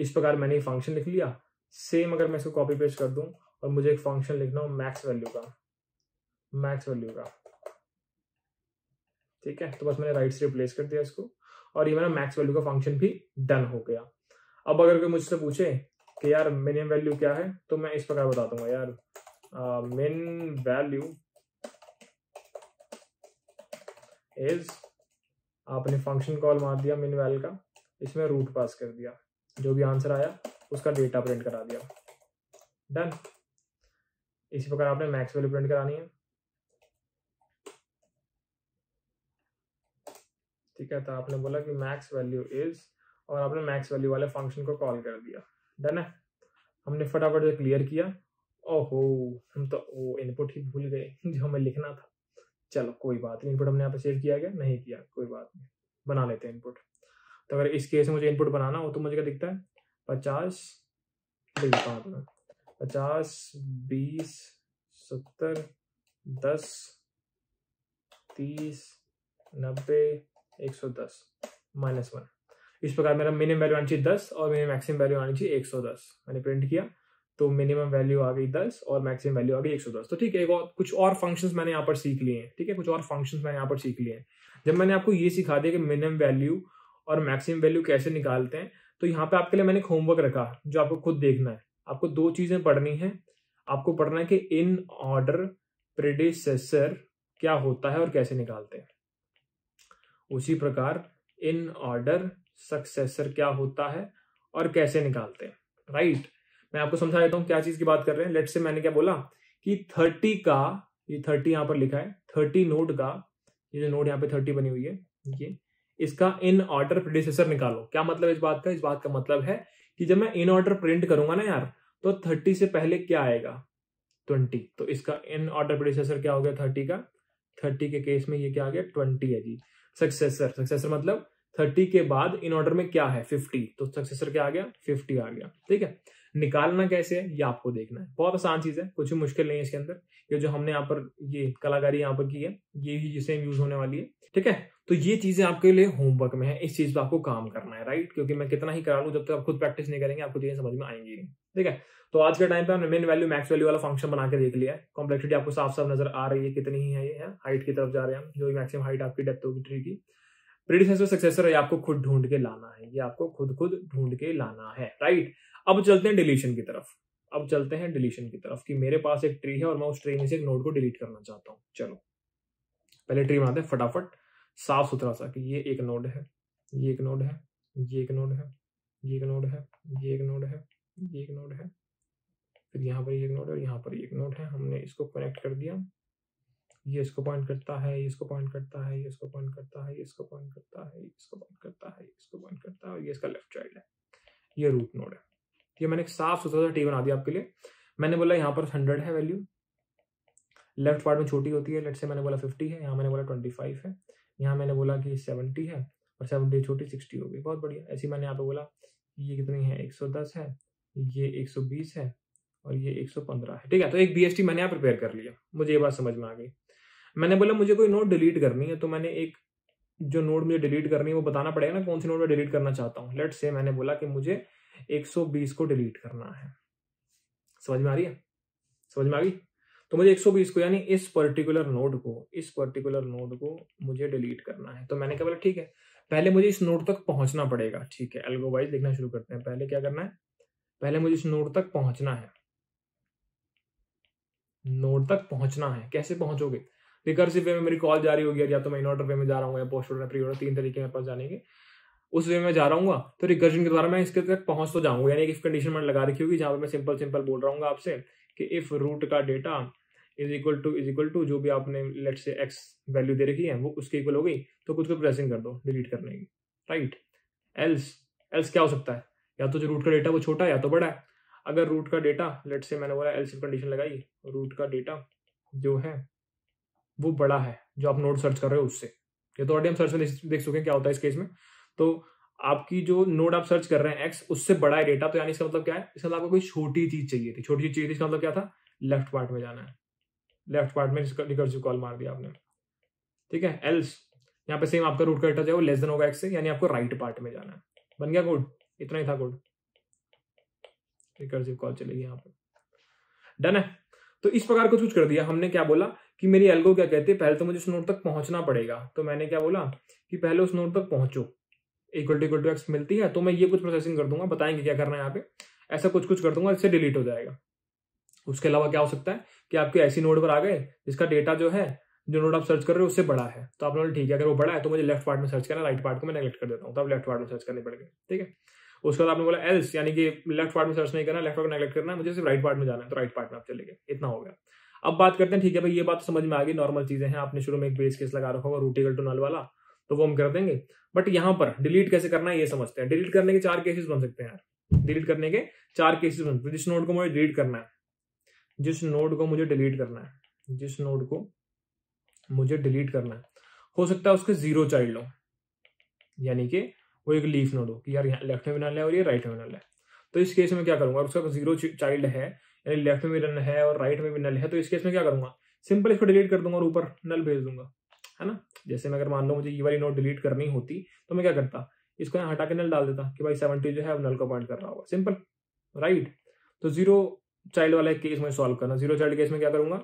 इस प्रकार मैंने फंक्शन लिख लिया सेम अगर मैं इसको कॉपी पेस्ट कर दूं और मुझे एक फंक्शन लिखना हो मैक्स वैल्यू का मैक्स वैल्यू का ठीक है तो बस मैंने राइट से रिप्लेस कर दिया इसको और ये मेरा मैक्स वैल्यू का फंक्शन भी डन हो गया अब अगर कोई मुझसे पूछे कि यार मिनिमम वैल्यू क्या है तो मैं इस प्रकार बता दूंगा यार मिन वैल्यू इज आपने फंक्शन कॉल मार दिया मिन वैल्यू का इसमें रूट पास कर दिया जो भी आंसर आया उसका डेटा प्रिंट करा दिया डन इसी प्रकार आपने मैक्स वैल्यू प्रिंट करानी है ठीक है तो आपने बोला कि मैक्स वैल्यू इज और आपने मैक्स वैल्यू वाले फंक्शन को कॉल कर दिया डन है हमने फटाफट से क्लियर किया ओहो हम तो वो इनपुट ही भूल गए *laughs* जो हमें लिखना था चलो कोई बात नहीं इनपुट हमने यहाँ पे सेव किया गया नहीं किया कोई बात नहीं बना लेते हैं इनपुट तो अगर इस केस में मुझे इनपुट बनाना हो तो मुझे क्या दिखता है पचास पचास बीस सत्तर दस तीस नब्बे एक सौ दस माइनस वन इस प्रकार मेरा मिनिमम वैल्यू आनी चाहिए दस और मेरी मैक्सिमम वैल्यू आनी चाहिए एक सौ दस मैंने प्रिंट किया तो मिनिमम वैल्यू आ गई दस और मैक्सिमम वैल्यू आ गई एक सौ दस तो ठीक है और कुछ और फंक्शंस मैंने यहाँ पर सीख लिए हैं ठीक है कुछ और फंक्शंस मैंने यहाँ पर सीख लिए हैं जब मैंने आपको ये सिखा दिया कि मिनिमम वैल्यू और मैक्सिमम वैल्यू कैसे निकालते हैं तो यहाँ पे आपके लिए मैंने एक होमवर्क रखा जो आपको खुद देखना है आपको दो चीज़ें पढ़नी है आपको पढ़ना है कि इन ऑर्डर प्रेडिसेसर क्या होता है और कैसे निकालते हैं उसी प्रकार इन ऑर्डर सक्सेसर क्या होता है और कैसे निकालते हैं राइट right. मैं आपको समझा देता हूँ क्या चीज़ की बात कर रहे हैं लेट से मैंने क्या बोला कि थर्टी का ये थर्टी यहाँ पर लिखा है थर्टी नोट का ये जो नोट यहाँ पे थर्टी बनी हुई है ये इसका इन ऑर्डर प्रोड्यूसर निकालो क्या मतलब इस बात का इस बात का मतलब है कि जब मैं इन ऑर्डर प्रिंट करूंगा ना यार तो थर्टी से पहले क्या आएगा ट्वेंटी तो इसका इन ऑर्डर प्रोड्यूसर क्या हो गया थर्टी का थर्टी के केस में ये क्या आ गया ट्वेंटी है जी सक्सेसर सक्सेसर मतलब थर्टी के बाद इन ऑर्डर में क्या है फिफ्टी तो सक्सेसर क्या आ गया फिफ्टी आ गया ठीक है निकालना कैसे है ये आपको देखना है बहुत आसान चीज है कुछ भी मुश्किल नहीं है इसके अंदर ये जो हमने यहाँ पर ये कलाकारी यहाँ पर की है ये ही सेम यूज होने वाली है ठीक है तो ये चीजें आपके लिए होमवर्क में है इस चीज पर आपको काम करना है राइट क्योंकि मैं कितना ही करा लू जब तक आप खुद प्रैक्टिस नहीं करेंगे आपको चीजें समझ में आएंगी नहीं ठीक है तो आज के टाइम पे हमने मेन वैल्यू मैक्स वैल्यू वाला फंक्शन बना के देख लिया है कॉम्प्लेक्सिटी आपको साफ साफ नजर आ रही है कितनी ही है ये हाइट की तरफ जा रहे हैं जो मैक्सिमम हाइट आपकी डेप्थ होगी ट्री की प्रीडिसेसर सक्सेसर है आपको खुद ढूंढ के लाना है ये आपको खुद खुद ढूंढ के लाना है राइट अब चलते हैं डिलीशन की तरफ अब चलते हैं डिलीशन की तरफ कि मेरे पास एक ट्री है और मैं उस ट्री में से एक नोड को डिलीट करना चाहता हूँ चलो पहले ट्री बनाते हैं फटाफट साफ सुथरा सा कि ये एक नोड है ये एक नोड है ये एक नोड है ये एक नोड है ये एक नोड है ये एक नोड है फिर यहाँ पर एक नोड है यहाँ पर एक नोड है हमने इसको कनेक्ट कर दिया ये इसको पॉइंट करता है ये इसको पॉइंट करता है ये इसको पॉइंट करता है ये इसको पॉइंट करता है इसको पॉइंट करता है इसको पॉइंट करता है और ये इसका लेफ्ट साइड है ये रूट नोड है ये मैंने एक साफ सुथरा सा टी बना दिया आपके लिए मैंने बोला यहाँ पर हंड्रेड है वैल्यू लेफ्ट पार्ट में छोटी होती है लेट से मैंने बोला फिफ्टी है यहाँ मैंने बोला ट्वेंटी फाइव है यहाँ मैंने बोला कि सेवेंटी है और सेवेंटी छोटी सिक्सटी हो गई बहुत बढ़िया ऐसी मैंने यहाँ पे बोला ये कितनी है एक सौ दस है ये एक सौ बीस है और ये एक सौ पंद्रह है ठीक है तो एक बी मैंने यहाँ प्रिपेयर कर लिया मुझे ये बात समझ में आ गई मैंने बोला मुझे कोई नोट डिलीट करनी है तो मैंने एक जो नोट मुझे डिलीट करनी है वो बताना पड़ेगा ना कौन सी नोट मैं डिलीट करना चाहता हूँ लेट से मैंने बोला कि मुझे 120 को डिलीट करना है समझ में आ रही है समझ में आ गई तो मुझे 120 को यानी इस पर्टिकुलर नोड को इस पर्टिकुलर नोड को मुझे डिलीट करना है तो मैंने क्या बोला ठीक है पहले मुझे इस नोड तक पहुंचना पड़ेगा ठीक है एल्गोवाइज देखना शुरू करते हैं पहले क्या करना है पहले मुझे इस नोड तक पहुंचना है नोड तक पहुंचना है कैसे पहुंचोगे रिकर्सिव वे में मेरी कॉल जारी होगी या तो मैं इनऑर्डर वे में जा रहा हूँ या पोस्ट ऑर्डर प्री ऑर्डर तीन तरीके मेरे पास जाने के उस वे में जा रहा हूँ तो रिकर्जन के द्वारा मैं इसके तक पहुंच तो जाऊंगा यानी कि कंडीशन में लगा रखी होगी जहां पर मैं सिंपल सिंपल बोल रहा हूँ आपसे कि इफ रूट का data is equal to is equal to जो भी आपने लेट से एक्स वैल्यू दे रखी है वो उसके इक्वल हो गई तो खुद को प्रेसिंग कर दो डिलीट करने की राइट एल्स एल्स क्या हो सकता है या तो जो रूट का डेटा वो छोटा है या तो बड़ा है अगर रूट का डेटा लेट से मैंने बोला एल्स कंडीशन लगाई रूट का डेटा जो है वो बड़ा है जो आप नोट सर्च कर रहे हो उससे ये तो ऑडियम हम सर्च में देख सकें क्या होता है इस केस में तो आपकी जो नोड आप सर्च कर रहे हैं एक्स उससे बड़ा है डेटा तो यानी इसका मतलब क्या है इसका मतलब आपको कोई छोटी चीज चाहिए थी छोटी चीज चाहिए थी इसका मतलब क्या था लेफ्ट पार्ट में जाना है लेफ्ट पार्ट में रिकर्सिव कॉल मार दिया आपने ठीक है एल्स यहाँ पे सेम आपका रूट करेक्टर जो है वो लेस देन होगा एक्स से यानी आपको राइट पार्ट में जाना है बन गया कोड इतना ही था कोड रिकर्सिव कॉल चलेगी यहाँ पे डन है तो इस प्रकार का चूज कर दिया हमने क्या बोला कि मेरी एल्गो क्या कहते हैं पहले तो मुझे उस नोट तक पहुंचना पड़ेगा तो मैंने क्या बोला कि पहले उस नोट तक पहुंचो equal to equal to x मिलती है तो मैं ये कुछ प्रोसेसिंग कर दूंगा बताएंगे क्या करना है यहाँ पे ऐसा कुछ कुछ कर दूंगा इससे डिलीट हो जाएगा उसके अलावा क्या हो सकता है कि आपके ऐसी नोड पर आ गए जिसका डेटा जो है जो नोड आप सर्च कर रहे हो उससे बड़ा है तो आप लोग ठीक है अगर वो बड़ा है तो मुझे लेफ्ट पार्ट में सर्च करना राइट पार्ट को मैं नेगलेक्ट कर देता हूँ तो आप लेफ्ट पार्ट में सर्च करने पड़ गए ठीक है उसके बाद आपने बोला एल्स यानी कि लेफ्ट पार्ट में सर्च नहीं करना लेफ्ट पार्ट नेगलेक्ट करना मुझे सिर्फ राइट पार्ट में जाना है तो राइट पार्ट में आप चले गए इतना हो गया अब बात करते हैं ठीक है भाई ये बात तो समझ में आ गई नॉर्मल चीजें हैं आपने शुरू में एक बेस केस लगा रखा होगा रूटिकल टू नल वाला तो वो हम कर देंगे बट यहाँ पर डिलीट कैसे करना है ये समझते हैं डिलीट करने के चार केसेस बन सकते हैं यार डिलीट करने के चार केसेस बन सकते हैं जिस नोट को मुझे डिलीट करना है जिस नोड को मुझे डिलीट करना है जिस नोड को मुझे डिलीट करना है हो सकता है उसके जीरो चाइल्ड हो यानी कि वो एक लीफ नोड हो कि यार यहाँ लेफ्ट में भी नल और ये राइट में बना नल तो इस केस में क्या करूंगा उसका जीरो चाइल्ड है यानी लेफ्ट में भी नल है और राइट में भी नल है तो इस केस में क्या करूंगा सिंपल तो इसको डिलीट कर दूंगा और ऊपर नल भेज दूंगा है ना जैसे मैं अगर मान लो मुझे ये वाली नोट डिलीट करनी होती तो मैं क्या करता इसको यहाँ हटा के नल डाल देता कि भाई सेवनटी जो है अब नल को अपॉइंट कर रहा होगा सिंपल राइट तो जीरो चाइल्ड वाला एक केस मुझे सॉल्व करना जीरो चाइल्ड केस में क्या करूंगा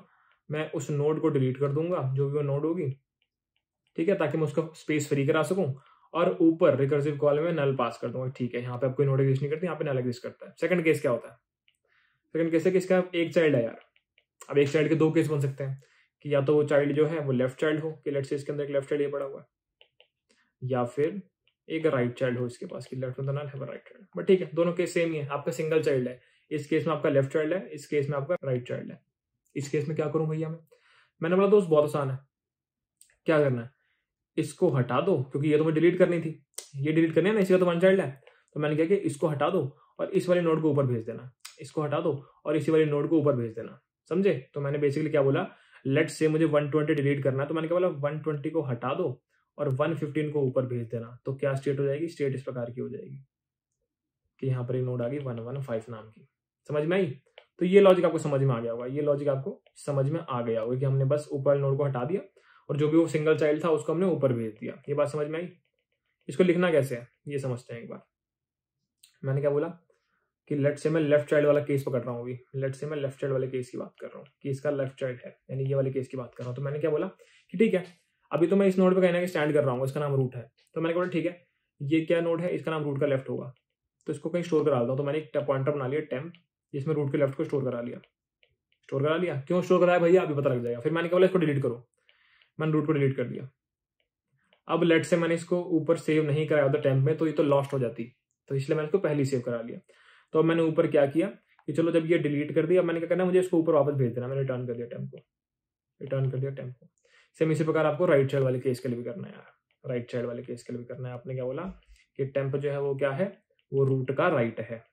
मैं उस नोड को डिलीट कर दूंगा जो भी वो नोड होगी ठीक है ताकि मैं उसका स्पेस फ्री करा सकूं और ऊपर रिकर्सिव कॉल में नल पास कर दूंगा ठीक है यहाँ पे आप कोई नोड एग्जिस्ट नहीं करती यहाँ पे नल एग्जिस्ट करता है सेकंड केस क्या होता है सेकंड केस है कि इसका एक चाइल्ड है यार अब एक चाइल्ड के दो केस बन सकते हैं कि या तो वो चाइल्ड जो है वो लेफ्ट चाइल्ड हो कि लेट से इसके अंदर एक लेफ्ट चाइल्ड ये पड़ा हुआ है या फिर एक राइट चाइल्ड हो इसके पास कि लेफ्ट में तो नल है राइट चाइल्ड बट ठीक है दोनों केस सेम ही है आपका सिंगल चाइल्ड है इस केस में आपका लेफ्ट चाइल्ड है इस केस में आपका राइट चाइल्ड है इस केस में क्या करूं भैया मैं मैंने बोला दोस्त बहुत आसान है क्या करना है इसको हटा दो क्योंकि ये तो मुझे डिलीट करनी थी ये डिलीट करनी है ना इसी तो वन चाइल्ड है तो मैंने क्या कि इसको हटा दो और इस वाले नोट को ऊपर भेज देना इसको हटा दो और इसी वाले नोट को ऊपर भेज देना समझे तो मैंने बेसिकली क्या बोला लेट से मुझे 120 डिलीट करना है तो मैंने क्या बोला 120 को हटा दो और 115 को ऊपर भेज देना तो क्या स्टेट हो जाएगी स्टेट इस प्रकार की हो जाएगी कि यहाँ पर एक नोट आ गई 115 नाम की समझ में आई तो ये लॉजिक आपको समझ में आ गया होगा ये लॉजिक आपको समझ में आ गया होगा कि हमने बस ऊपर नोड को हटा दिया और जो भी वो सिंगल चाइल्ड था उसको हमने ऊपर भेज दिया ये बात समझ में आई इसको लिखना कैसे है ये समझते हैं एक बार मैंने क्या बोला कि लेट से मैं लेफ्ट चाइल्ड वाला केस पकड़ रहा हूँ अभी लेट से मैं लेफ्ट चाइल्ड वाले केस की बात कर रहा हूँ कि इसका लेफ्ट चाइल्ड है यानी ये वाले केस की बात कर रहा हूँ तो मैंने क्या बोला कि ठीक है अभी तो मैं इस नोड पे कहना कि स्टैंड कर रहा हूँ इसका नाम रूट है तो मैंने बोला ठीक है ये क्या नोड है इसका नाम रूट का लेफ्ट होगा तो इसको कहीं स्टोर करा देता तो मैंने एक पॉइंटर बना लिया टेम्प जिसमें रूट के लेफ्ट को स्टोर करा लिया स्टोर करा लिया क्यों स्टोर कराया भैया अभी पता लग जाएगा फिर मैंने कहा इसको डिलीट करो मैंने रूट को डिलीट कर दिया अब लेट से मैंने इसको ऊपर सेव नहीं कराया था टेम्प में तो ये तो लॉस्ट हो जाती तो इसलिए मैंने इसको पहले सेव करा लिया तो अब मैंने ऊपर क्या किया कि चलो जब ये डिलीट कर दिया मैंने क्या करना मुझे इसको ऊपर वापस भेज देना मैंने रिटर्न कर दिया टेम्प को रिटर्न कर दिया टेम्प को सेम इसी प्रकार आपको राइट साइड वाले केस के लिए भी करना है राइट साइड वाले केस के लिए भी करना है आपने क्या बोला कि टेम्प जो है वो क्या है वो रूट का राइट है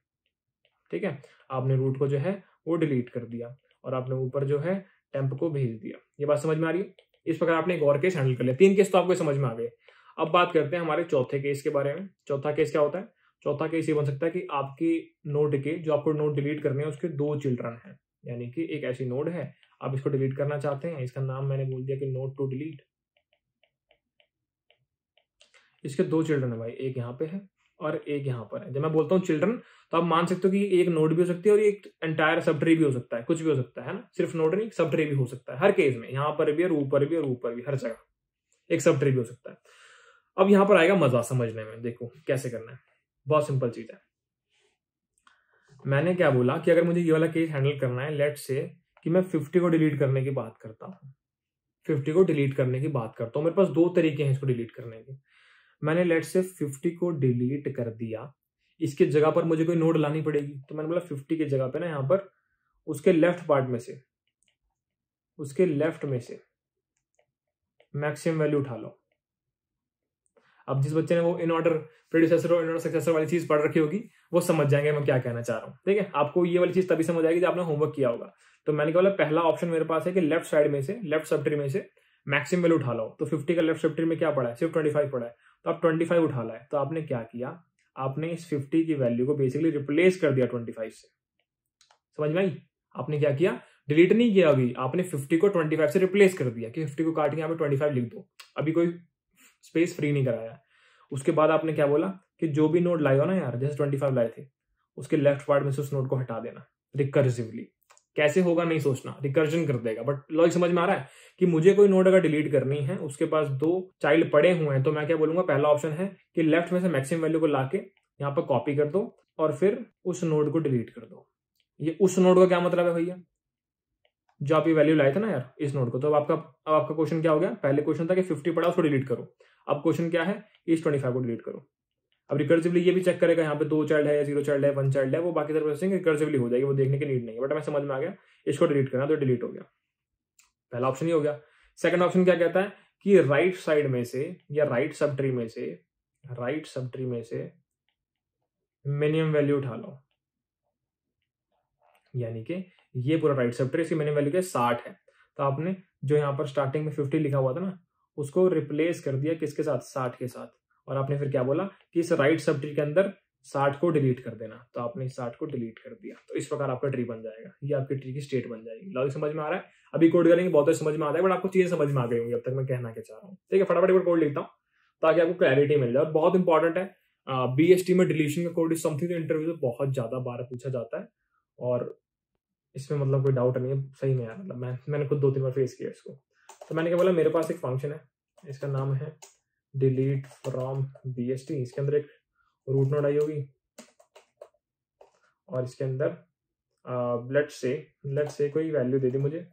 ठीक है आपने रूट को जो है वो डिलीट कर दिया और आपने ऊपर जो है टेम्प को भेज दिया ये बात समझ में आ रही है इस प्रकार आपने एक और केस हैंडल कर लिया तीन केस तो आपको समझ में आ गए अब बात करते हैं हमारे चौथे केस के बारे में चौथा केस क्या होता है चौथा केस ये बन सकता है कि आपकी नोट के जो आपको नोट डिलीट करने हैं उसके दो चिल्ड्रन हैं यानी कि एक ऐसी नोट है आप इसको डिलीट करना चाहते हैं इसका नाम मैंने बोल दिया कि नोट टू डिलीट इसके दो चिल्ड्रन है भाई एक यहाँ पे है और एक यहाँ पर है जब मैं बोलता हूँ चिल्ड्रन तो आप मान सकते हो कि एक नोड भी हो सकती है और एक एंटायर सब ट्री भी हो सकता है कुछ भी हो सकता है ना सिर्फ नोड नहीं सब ट्री भी हो सकता है हर केस में यहाँ पर भी और ऊपर भी और ऊपर भी हर जगह एक सब ट्री भी हो सकता है अब यहाँ पर आएगा मजा समझने में देखो कैसे करना है बहुत सिंपल चीज है मैंने क्या बोला कि अगर मुझे ये वाला केस हैंडल करना है लेट से कि मैं फिफ्टी को डिलीट करने की बात करता हूँ फिफ्टी को डिलीट करने की बात करता हूँ मेरे पास दो तरीके हैं इसको डिलीट करने के मैंने लेट से फिफ्टी को डिलीट कर दिया इसके जगह पर मुझे कोई नोड लानी पड़ेगी तो मैंने बोला फिफ्टी की जगह पे ना यहाँ पर उसके लेफ्ट पार्ट में से उसके लेफ्ट में से मैक्सिमम वैल्यू उठा लो अब जिस बच्चे ने वो इन ऑर्डर प्रोड्यूसर और इन ऑर्डर सक्सेसर वाली चीज पढ़ रखी होगी वो समझ जाएंगे मैं क्या कहना चाह रहा हूँ ठीक है आपको ये वाली चीज तभी समझ आएगी जब आपने होमवर्क किया होगा तो मैंने क्या बोला पहला ऑप्शन मेरे पास है कि लेफ्ट साइड में से लेफ्ट सब्ट्री में से मैक्सिमम वैल्यू उठा लो तो फिफ्टी का लेफ्ट सब्ट्री में क्या पड़ा है सिर्फ ट्वेंटी फाइव पड़ा है तो आप फाइव उठा लाए तो आपने क्या किया आपने इस फिफ्टी की वैल्यू को बेसिकली रिप्लेस कर दिया फाइव से समझ में आई आपने क्या किया डिलीट नहीं किया अभी आपने फिफ्टी को ट्वेंटी फाइव से रिप्लेस कर दिया कि फिफ्टी को काट के यहाँ पे फाइव लिख दो अभी कोई स्पेस फ्री नहीं कराया उसके बाद आपने क्या बोला कि जो भी नोट लाए हो ना यार जैसे ट्वेंटी फाइव लाए थे उसके लेफ्ट पार्ट में से उस नोट को हटा देना रिकर्सिवली कैसे होगा नहीं सोचना रिकर्जन कर देगा बट लॉजिक समझ में आ रहा है कि मुझे कोई नोट अगर डिलीट करनी है उसके पास दो चाइल्ड पड़े हुए हैं तो मैं क्या बोलूंगा पहला ऑप्शन है कि लेफ्ट में से मैक्सिमम वैल्यू को लाके यहाँ पर कॉपी कर दो और फिर उस नोट को डिलीट कर दो ये उस नोट का क्या मतलब है भैया जो आप ये वैल्यू लाए थे ना यार इस नोट को तो अब आपका अब आपका क्वेश्चन क्या हो गया पहले क्वेश्चन था कि फिफ्टी पड़ा उसको डिलीट करो अब क्वेश्चन क्या है इस ट्वेंटी फाइव को डिलीट करो अब रिकर्सिवली ये भी चेक करेगा यहाँ पे दो चाइल्ड है जीरो चाइल्ड है वन चाइल्ड है वो बाकी प्रोसेसिंग रिकर्सिवली हो जाएगी वो देखने की नीड नहीं है बट मैं समझ में आ गया इसको डिलीट करना तो डिलीट हो गया पहला ऑप्शन ही हो गया सेकंड ऑप्शन क्या कहता है कि राइट साइड में से या राइट सब ट्री में से राइट सब ट्री में से मिनिमम वैल्यू उठा लो यानी कि ये पूरा राइट सब ट्री इसकी मिनिमम वैल्यू क्या साठ है तो आपने जो यहाँ पर स्टार्टिंग में फिफ्टी लिखा हुआ था ना उसको रिप्लेस कर दिया किसके साथ साठ के साथ और आपने फिर क्या बोला कि इस राइट सब के अंदर साठ को डिलीट कर देना तो आपने साठ को डिलीट कर दिया तो इस प्रकार आपका ट्री बन जाएगा ये आपकी ट्री की स्टेट बन जाएगी लॉजिक समझ में आ रहा है अभी कोड करेंगे बहुत समझ में आ रहा है बट आपको चीजें समझ में आ गई होंगी अब तक मैं कहना क्या चाह रहा हूँ ठीक है फटाफट कोड लिखता हूँ ताकि आपको क्लैरिटी मिल जाए और बहुत इंपॉर्टेंट है बी एस टी में डिलीशन का कोड इज समथिंग इंटरव्यू में बहुत ज्यादा बार पूछा जाता है और इसमें मतलब कोई डाउट नहीं है सही में यार मतलब मैं मैंने खुद दो तीन बार फेस किया इसको तो मैंने क्या बोला मेरे पास एक फंक्शन है इसका नाम है delete from B S T इसके अंदर एक रूट नोड आई होगी और इसके अंदर लेट से लेट से कोई वैल्यू दे दी मुझे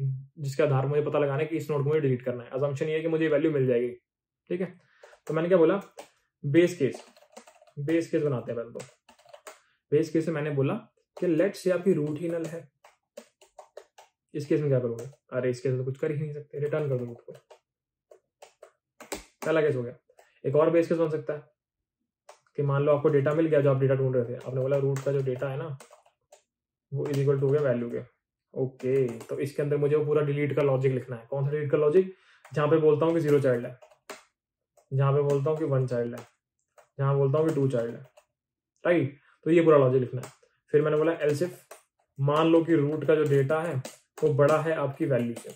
जिसके आधार मुझे पता लगाना है कि इस नोड को मुझे डिलीट करना है असम्पशन ये है कि मुझे वैल्यू मिल जाएगी ठीक है तो मैंने क्या बोला बेस केस बेस केस बनाते हैं पहले तो बेस केस में मैंने बोला कि लेट से आपकी रूट ही नल है इस केस में क्या करोगे अरे इस केस में तो कुछ कर ही नहीं सकते रिटर्न कर दो रूट को पहला केस हो गया एक और बेस केस बन सकता है कि मान लो आपको डेटा मिल गया जो आप डेटा ढूंढ रहे थे आपने बोला रूट का जो डेटा है ना वो इज इक्वल टू हो गया वैल्यू के ओके तो इसके अंदर मुझे वो पूरा डिलीट का लॉजिक लिखना है कौन सा डिलीट का लॉजिक जहां पे बोलता हूँ कि जीरो चाइल्ड है जहां पे बोलता हूँ कि वन चाइल्ड है जहां बोलता हूँ कि टू चाइल्ड है राइट तो ये पूरा लॉजिक लिखना है फिर मैंने बोला एलसिफ मान लो कि रूट का जो डेटा है वो बड़ा है आपकी वैल्यू से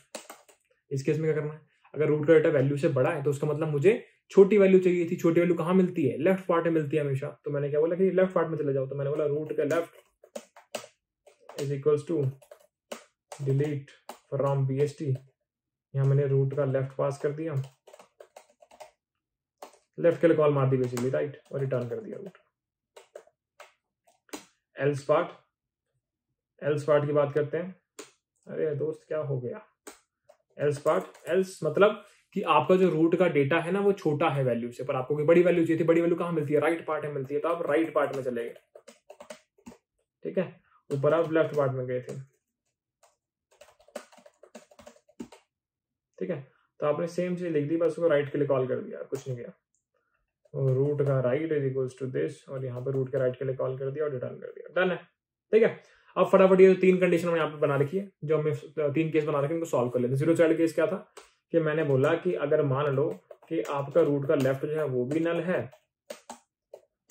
इस केस में क्या करना है अगर रूट का डेटा वैल्यू से बड़ा है तो उसका मतलब मुझे छोटी वैल्यू चाहिए थी छोटी वैल्यू कहाँ मिलती है लेफ्ट पार्ट में मिलती है हमेशा तो मैंने क्या बोला कि लेफ्ट पार्ट में चले जाओ तो मैंने बोला रूट का left is equals to delete from B S T यहाँ मैंने रूट का लेफ्ट पास कर दिया लेफ्ट के लिए कॉल मार दी बेसिकली राइट और रिटर्न कर दिया root else part else part की बात करते हैं अरे दोस्त क्या हो गया एल्स पार्ट एल्स मतलब कि आपका जो रूट का डेटा है ना वो छोटा है वैल्यू से पर आपको कोई बड़ी वैल्यू चाहिए थी बड़ी वैल्यू कहाँ मिलती है राइट पार्ट में मिलती है तो आप राइट पार्ट में चले गए ठीक है ऊपर आप लेफ्ट पार्ट में गए थे ठीक है तो आपने सेम चीज लिख दी बस उसको राइट के लिए कॉल कर दिया कुछ नहीं किया रूट का right is equals to this और यहाँ पर रूट के राइट के लिए कॉल कर दिया और रिटर्न कर दिया डन है ठीक है अब फटाफट ये तीन कंडीशन यहाँ पे बना रखी है जो हमें तीन केस बना रखे उनको सोल्व कर लेते जीरो चाइल्ड केस क्या था कि मैंने बोला कि अगर मान लो कि आपका रूट का लेफ्ट जो है वो भी नल है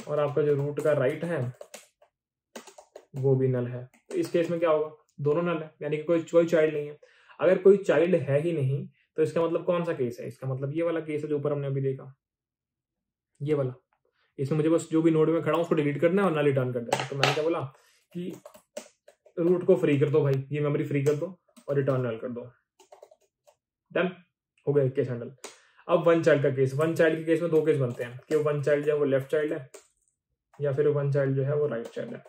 और आपका जो रूट का राइट है वो भी नल है तो इस केस में क्या होगा दोनों नल है यानी कि कोई कोई चाइल्ड नहीं है अगर कोई चाइल्ड है ही नहीं तो इसका मतलब कौन सा केस है इसका मतलब ये वाला केस है जो ऊपर हमने अभी देखा ये वाला इसमें मुझे बस जो भी नोड में खड़ा हूं उसको डिलीट करना है और नल रिटर्न करना है तो मैंने क्या बोला कि रूट को फ्री कर दो भाई ये मेमोरी फ्री कर दो और रिटर्न कर दो डन हो गया केस हैंडल अब वन चाइल्ड का केस वन चाइल्ड के केस में दो केस बनते हैं कि वन चाइल्ड जो है वो लेफ्ट चाइल्ड है या फिर वन चाइल्ड जो है वो राइट चाइल्ड है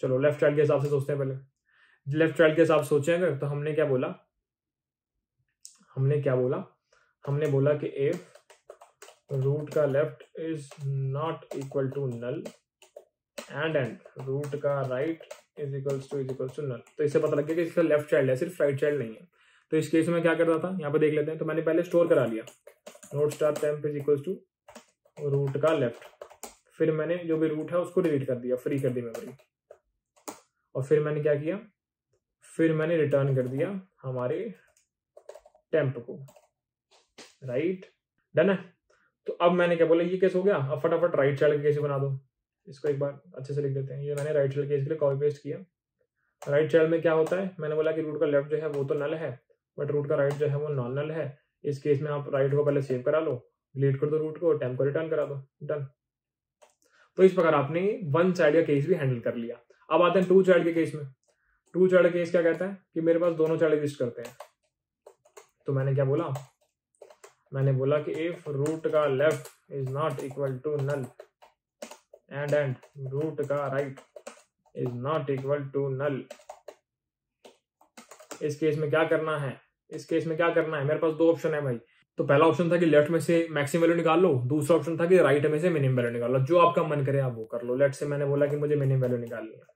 चलो लेफ्ट चाइल्ड के हिसाब से सोचते हैं पहले लेफ्ट चाइल्ड के हिसाब सोचे अगर तो हमने क्या बोला हमने क्या बोला हमने बोला कि एफ रूट का left is not equal to null and and root का right is equals to is equals to null तो इससे पता लग गया कि इसका लेफ्ट चाइल्ड है सिर्फ राइट चाइल्ड नहीं है तो इस केस में क्या करता था यहाँ पे देख लेते हैं तो मैंने पहले स्टोर करा लिया node star temp is equals to root का लेफ्ट फिर मैंने जो भी रूट है उसको डिलीट कर दिया फ्री कर दी मेमोरी और फिर मैंने क्या किया फिर मैंने रिटर्न कर दिया हमारे टेम्प को राइट right? डन है तो अब मैंने क्या बोला ये केस हो गया अब फटाफट राइट चाइल्ड का केस बना दो इसको एक बार अच्छे से लिख देते हैं ये मैंने राइट चाइल्ड के इसके लिए कॉपी पेस्ट किया राइट चाइल्ड में क्या होता है मैंने बोला कि रूट का लेफ्ट जो है वो तो नल है बट रूट का राइट जो है वो नॉन नल है इस केस में आप राइट को पहले सेव करा लो डिलीट कर दो रूट को टेम को रिटर्न करा दो डन तो इस प्रकार आपने वन चाइल्ड का केस भी हैंडल कर लिया अब आते हैं टू चाइल्ड के केस में टू चाइल्ड केस क्या कहता है कि मेरे पास दोनों चाइल्ड एग्जिस्ट करते हैं तो मैंने क्या बोला मैंने बोला कि इफ रूट का left is not equal to null and and root का right is not equal to null इस केस में क्या करना है इस केस में क्या करना है मेरे पास दो ऑप्शन है भाई तो पहला ऑप्शन था कि लेफ्ट में से मैक्सिमम वैल्यू निकाल लो दूसरा ऑप्शन था कि राइट में से मिनिमम वैल्यू निकाल लो जो आपका मन करे आप वो कर लो लेफ्ट से मैंने बोला कि मुझे मिनिमम वैल्यू निकालनी है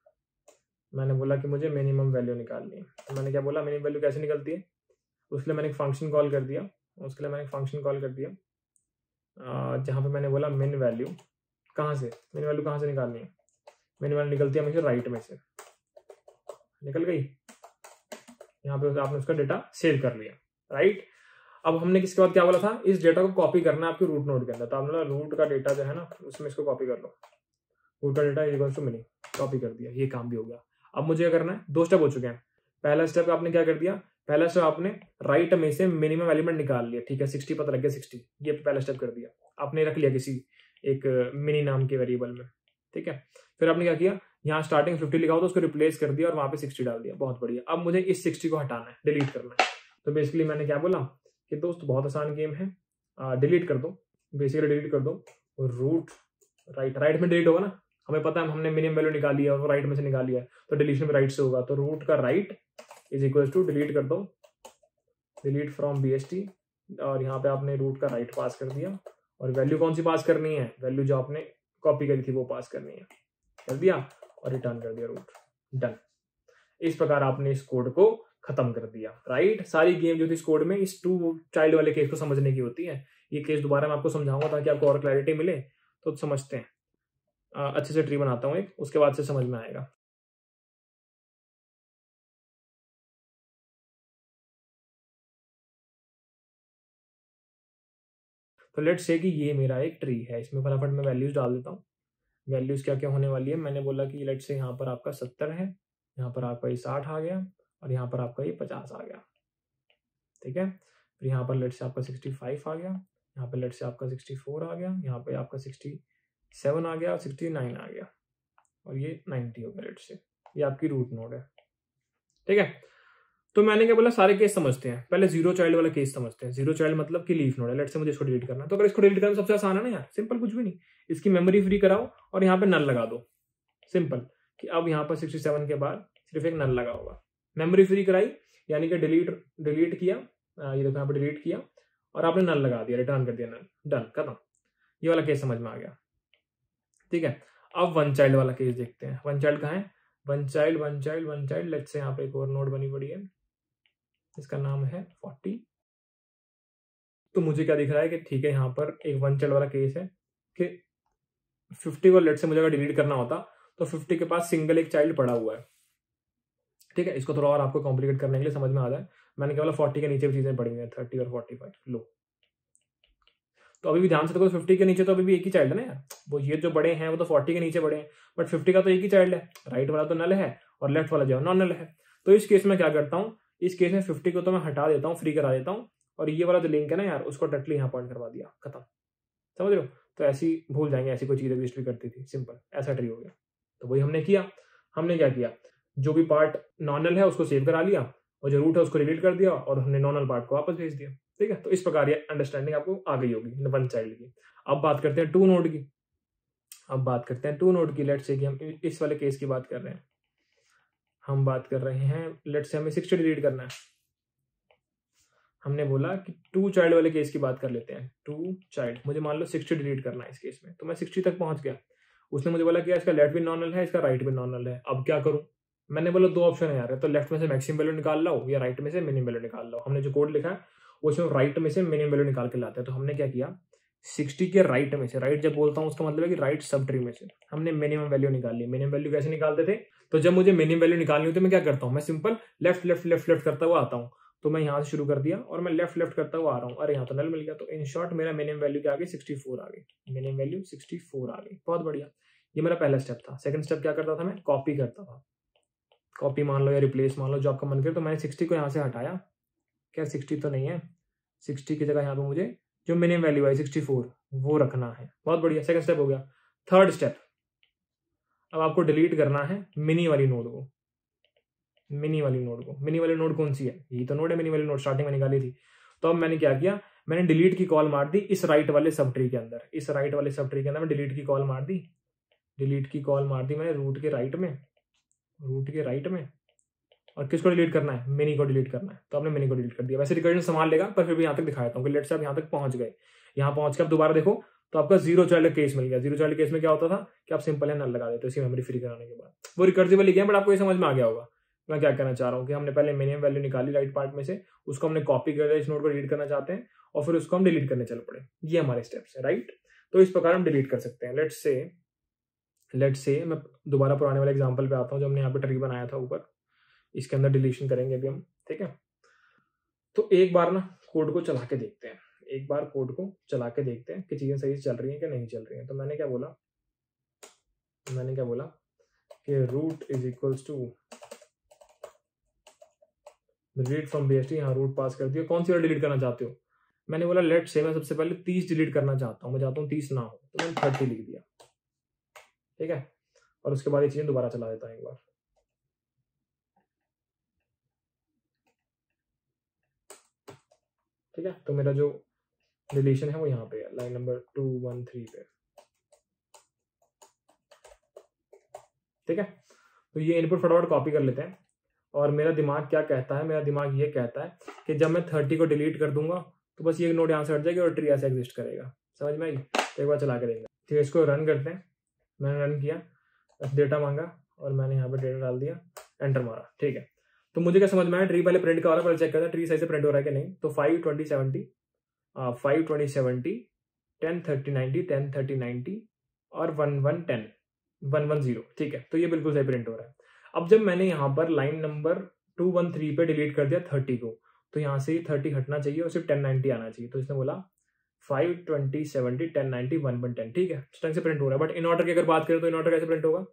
मैंने बोला कि मुझे मिनिमम वैल्यू निकालनी है तो मैंने क्या बोला मिनिमम वैल्यू कैसे निकलती है उसके लिए मैंने एक फंक्शन कॉल कर दिया उसके लिए मैंने एक फंक्शन कॉल कर दिया जहाँ पे मैंने बोला मिन वैल्यू कहाँ से मेन वैल्यू कहाँ से निकालनी है मेन वैल्यू निकलती है हमेशा राइट में से निकल गई यहाँ पे आपने उसका डेटा सेव कर लिया राइट अब हमने किसके बाद क्या बोला था इस डेटा को कॉपी करना है आपके रूट नोट के अंदर तो आपने रूट का डेटा जो है ना उसमें इसको कॉपी कर लो रूट का data equals to mini copy कर दिया ये काम भी हो गया अब मुझे क्या करना है दो स्टेप हो चुके हैं पहला स्टेप आपने क्या कर दिया पहला स्टेप आपने राइट में से मिनिमम एलिमेंट निकाल लिया ठीक है सिक्सटी पता लग गया सिक्सटी ये पहला स्टेप कर दिया आपने रख लिया किसी एक मिनी नाम के वेरिएबल में ठीक है फिर आपने क्या किया यहाँ स्टार्टिंग फिफ्टी लिखा हो तो उसको रिप्लेस कर दिया और वहां पे सिक्सटी डाल दिया बहुत बढ़िया अब मुझे इस सिक्सटी को हटाना है डिलीट करना है तो बेसिकली मैंने क्या बोला कि दोस्त बहुत आसान गेम है डिलीट कर दो बेसिकली डिलीट कर दो रूट राइट राइट में डिलीट होगा ना हमें पता है हमने मिनिमम वैल्यू निकाली है और राइट में से निकाली है तो डिलीशन में राइट से होगा तो रूट का right is equal to delete कर दो डिलीट फ्रॉम बी और यहाँ पे आपने रूट का राइट पास कर दिया और वैल्यू कौन सी पास करनी है वैल्यू जो आपने कॉपी करी थी वो पास करनी है कर दिया और रिटर्न कर दिया रूट डन इस प्रकार आपने इस कोड को खत्म कर दिया राइट सारी गेम जो थी इस कोड में इस टू चाइल्ड वाले केस को समझने की होती है ये केस दोबारा मैं आपको समझाऊंगा ताकि आपको और क्लैरिटी मिले तो समझते हैं अच्छे से ट्री बनाता हूँ एक उसके बाद से समझ में आएगा तो लेट से कि ये मेरा एक ट्री है इसमें फटाफट मैं वैल्यूज डाल देता हूँ वैल्यूज क्या क्या होने वाली है मैंने बोला कि लेट से यहाँ पर आपका सत्तर है यहाँ पर आपका ये साठ आ गया और यहाँ पर आपका ये पचास आ गया ठीक है फिर यहाँ पर लेट से आपका सिक्सटी फाइव आ गया यहाँ पर लेट से आपका सिक्सटी फोर आ गया यहाँ पर आपका सिक्सटी सेवन आ गया और सिक्सटी नाइन आ गया और ये नाइन्टी हो गया लेट से ये आपकी रूट नोड है ठीक है तो मैंने क्या बोला सारे केस समझते हैं पहले जीरो चाइल्ड वाला केस समझते हैं जीरो चाइल्ड मतलब कि लीफ नोड है लेट से मुझे इसको डिलीट करना तो अगर इसको डिलीट करना तो सबसे आसान है ना यार सिंपल कुछ भी नहीं इसकी मेमोरी फ्री कराओ और यहाँ पे नल लगा दो सिंपल कि अब यहाँ पर सिक्सटी सेवन के बाद सिर्फ एक नल लगा होगा मेमोरी फ्री कराई यानी कि डिलीट डिलीट किया ये देखो यहाँ पर डिलीट किया और आपने नल लगा दिया रिटर्न कर दिया नल डन खत्म ये वाला केस समझ में आ गया ठीक है अब वन चाइल्ड वाला केस देखते हैं वन चाइल्ड कहाँ है one child one child one child let's say यहाँ पे एक और नोट बनी पड़ी है इसका नाम है फोर्टी तो मुझे क्या दिख रहा है कि ठीक है यहाँ पर एक वन चल वाला केस है कि फिफ्टी को लेट से मुझे अगर डिलीट करना होता तो फिफ्टी के पास सिंगल एक चाइल्ड पड़ा हुआ है ठीक है इसको थोड़ा और आपको कॉम्प्लिकेट करने के लिए समझ में आ जाए मैंने क्या बोला फोर्टी के नीचे भी चीज़ें पड़ी हुई है थर्टी और फोर्टी फाइव लो तो अभी भी ध्यान से देखो फिफ्टी के नीचे तो अभी भी एक ही चाइल्ड है ना यार वो ये जो बड़े हैं वो तो फोर्टी के नीचे बड़े हैं बट फिफ्टी का तो एक ही चाइल्ड है राइट वाला तो नल है और लेफ्ट वाला जो है नॉन नल है तो इस केस में क्या करता हूँ इस केस में फिफ्टी को तो मैं हटा देता हूँ फ्री करा देता हूँ और ये वाला जो लिंक है ना यार उसको डायरेक्टली यहाँ पॉइंट करवा दिया खत्म समझ रहे हो तो ऐसी भूल जाएंगे ऐसी कोई चीज़ रजिस्ट्री करती थी सिंपल ऐसा ट्री हो गया तो वही हमने किया हमने क्या किया जो भी पार्ट नॉर्नल है उसको सेव करा लिया और जो रूट है उसको रिलीट कर दिया और हमने नॉर्नल पार्ट को वापस भेज दिया ठीक है तो इस प्रकार ये अंडरस्टैंडिंग आपको आ गई होगी वन मतलब चाइल्ड की अब बात करते हैं टू नोड की अब बात करते हैं टू नोड की लेट से कि हम इस वाले केस की बात कर रहे हैं हम बात कर रहे हैं लेट से हमें सिक्सटी डिलीट करना है हमने बोला कि टू चाइल्ड वाले केस की बात कर लेते हैं टू चाइल्ड मुझे मान लो सिक्सटी डिलीट करना है इस केस में तो मैं सिक्सटी तक पहुंच गया उसने मुझे बोला कि इसका लेफ्ट भी नॉर्मल है इसका राइट भी नॉर्मल है अब क्या करूं मैंने बोला दो ऑप्शन है यार तो लेफ्ट में से मैक्सिमम वैल्यू निकाल लो या राइट में से मिनिमम वैल्यू निकाल लो हमने जो कोड लिखा है उसमें राइट में से मिनिमम वैल्यू निकाल के लाते हैं तो हमने क्या किया सिक्सटी के राइट में से राइट जब बोलता हूँ उसका मतलब है कि राइट सब ट्री में से हमने मिनिमम वैल्यू निकाल ली मिनिमम वैल्यू कैसे निकालते थे तो जब मुझे मिनिमम वैल्यू निकालनी होती है मैं क्या करता हूँ मैं simple left left left left करता हुआ आता हूँ तो मैं यहाँ से शुरू कर दिया और मैं लेफ्ट लेफ्ट करता हुआ आ रहा हूँ अरे यहाँ तो नल मिल गया तो इन शॉर्ट मेरा मिनिमम वैल्यू क्या आ गई सिक्सटी फोर आ गई मिनिमम वैल्यू सिक्सटी फोर आ गई बहुत बढ़िया ये मेरा पहला स्टेप था सेकंड स्टेप क्या करता था मैं कॉपी करता था कॉपी मान लो या रिप्लेस मान लो जो आपका मन करे तो मैंने सिक्सटी को यहाँ से हटाया क्या सिक्सटी तो नहीं है सिक्सटी की जगह यहाँ पे मुझे जो मिनिमम वैल्यू आई सिक्सटी फोर वो रखना है बहुत बढ़िया सेकंड स्टेप हो गया थर्ड स्टेप अब आपको डिलीट करना है मिनी वाली नोड को मिनी वाली नोड को मिनी वाली नोड कौन सी है ये तो नोड है मिनी वाली नोड स्टार्टिंग में निकाली थी तो अब मैंने क्या किया मैंने डिलीट की कॉल मार दी इस राइट वाले सब ट्री के अंदर इस राइट वाले सब ट्री के अंदर मैं डिलीट की कॉल मार दी डिलीट की कॉल मार दी मैंने रूट के राइट में रूट के राइट में और किसको डिलीट करना है मिनी को डिलीट करना है तो आपने मिनी को डिलीट कर दिया वैसे रिकॉर्डिंग संभाल लेगा पर फिर भी यहाँ तक दिखाया था लेट से आप यहाँ तक पहुंच गए यहाँ पहुंच के आप दोबारा देखो तो आपका जीरो चाइल्ड केस मिल गया जीरो चाइल्ड केस में क्या होता था कि आप सिंपल है नल लगा देते इसी मेमरी मेमोरी फ्री कराने के बाद वो रिकर्जिबल ही गया बट आपको ये समझ में आ गया होगा मैं क्या कहना चाह रहा हूँ कि हमने पहले मिनिमम वैल्यू निकाली राइट पार्ट में से उसको हमने कॉपी कर इस नोट को डिलीट करना चाहते हैं और फिर उसको हम डिलीट करने चल पड़े ये हमारे स्टेप्स है राइट तो इस प्रकार हम डिलीट कर सकते हैं लेट्स से लेट्स से मैं दोबारा पुराने वाले एग्जाम्पल पे आता हूँ जो हमने यहाँ पे ट्री बनाया था ऊपर इसके अंदर डिलीशन करेंगे अभी हम ठीक है तो एक बार ना कोड को चला के देखते हैं एक बार कोड को चला के देखते हैं कि चीज़ें सही चल रही हैं कि नहीं चल रही हैं तो मैंने क्या बोला मैंने क्या बोला कि root is equals to read from B S T यहाँ रूट पास कर दिया कौन सी वाला डिलीट करना चाहते हो मैंने बोला लेट से मैं सबसे पहले तीस डिलीट करना चाहता हूँ मैं चाहता हूँ तीस ना हो तो मैंने थर्टी लिख दिया ठीक है और उसके बाद ये चीज़ें दोबारा चला देता हूँ एक बार ठीक है तो मेरा जो रिलेशन है वो यहाँ पे line number two one three पे ठीक है तो ये इनपुट फटाफट कॉपी कर लेते हैं और मेरा दिमाग क्या कहता है मेरा दिमाग ये कहता है कि जब मैं थर्टी को डिलीट कर दूंगा तो बस ये नोट यहाँ से हट जाएगी और ट्री ऐसे एग्जिस्ट करेगा समझ में आई तो एक बार चला के देंगे ठीक है इसको रन करते हैं मैंने रन किया डेटा मांगा और मैंने यहाँ पर डेटा डाल दिया एंटर मारा ठीक है तो मुझे क्या समझ में आया ट्री पहले प्रिंट का वाला पहले चेक करता ट्री साइज से प्रिंट हो रहा है कि नहीं तो five twenty seventy five twenty seventy ten thirty ninety ten thirty ninety और one one ten one one zero ठीक है तो ये बिल्कुल सही प्रिंट हो रहा है अब जब मैंने यहाँ पर line number two one three पे डिलीट कर दिया थर्टी को तो यहाँ से थर्टी हटना चाहिए और सिर्फ टेन नाइनटी आना चाहिए तो इसने बोला five twenty seventy ten ninety one one ten ठीक है इस ढंग से प्रिंट हो रहा है बट इन ऑर्डर की अगर बात करें तो इन ऑर्डर कैसे प्रिंट होगा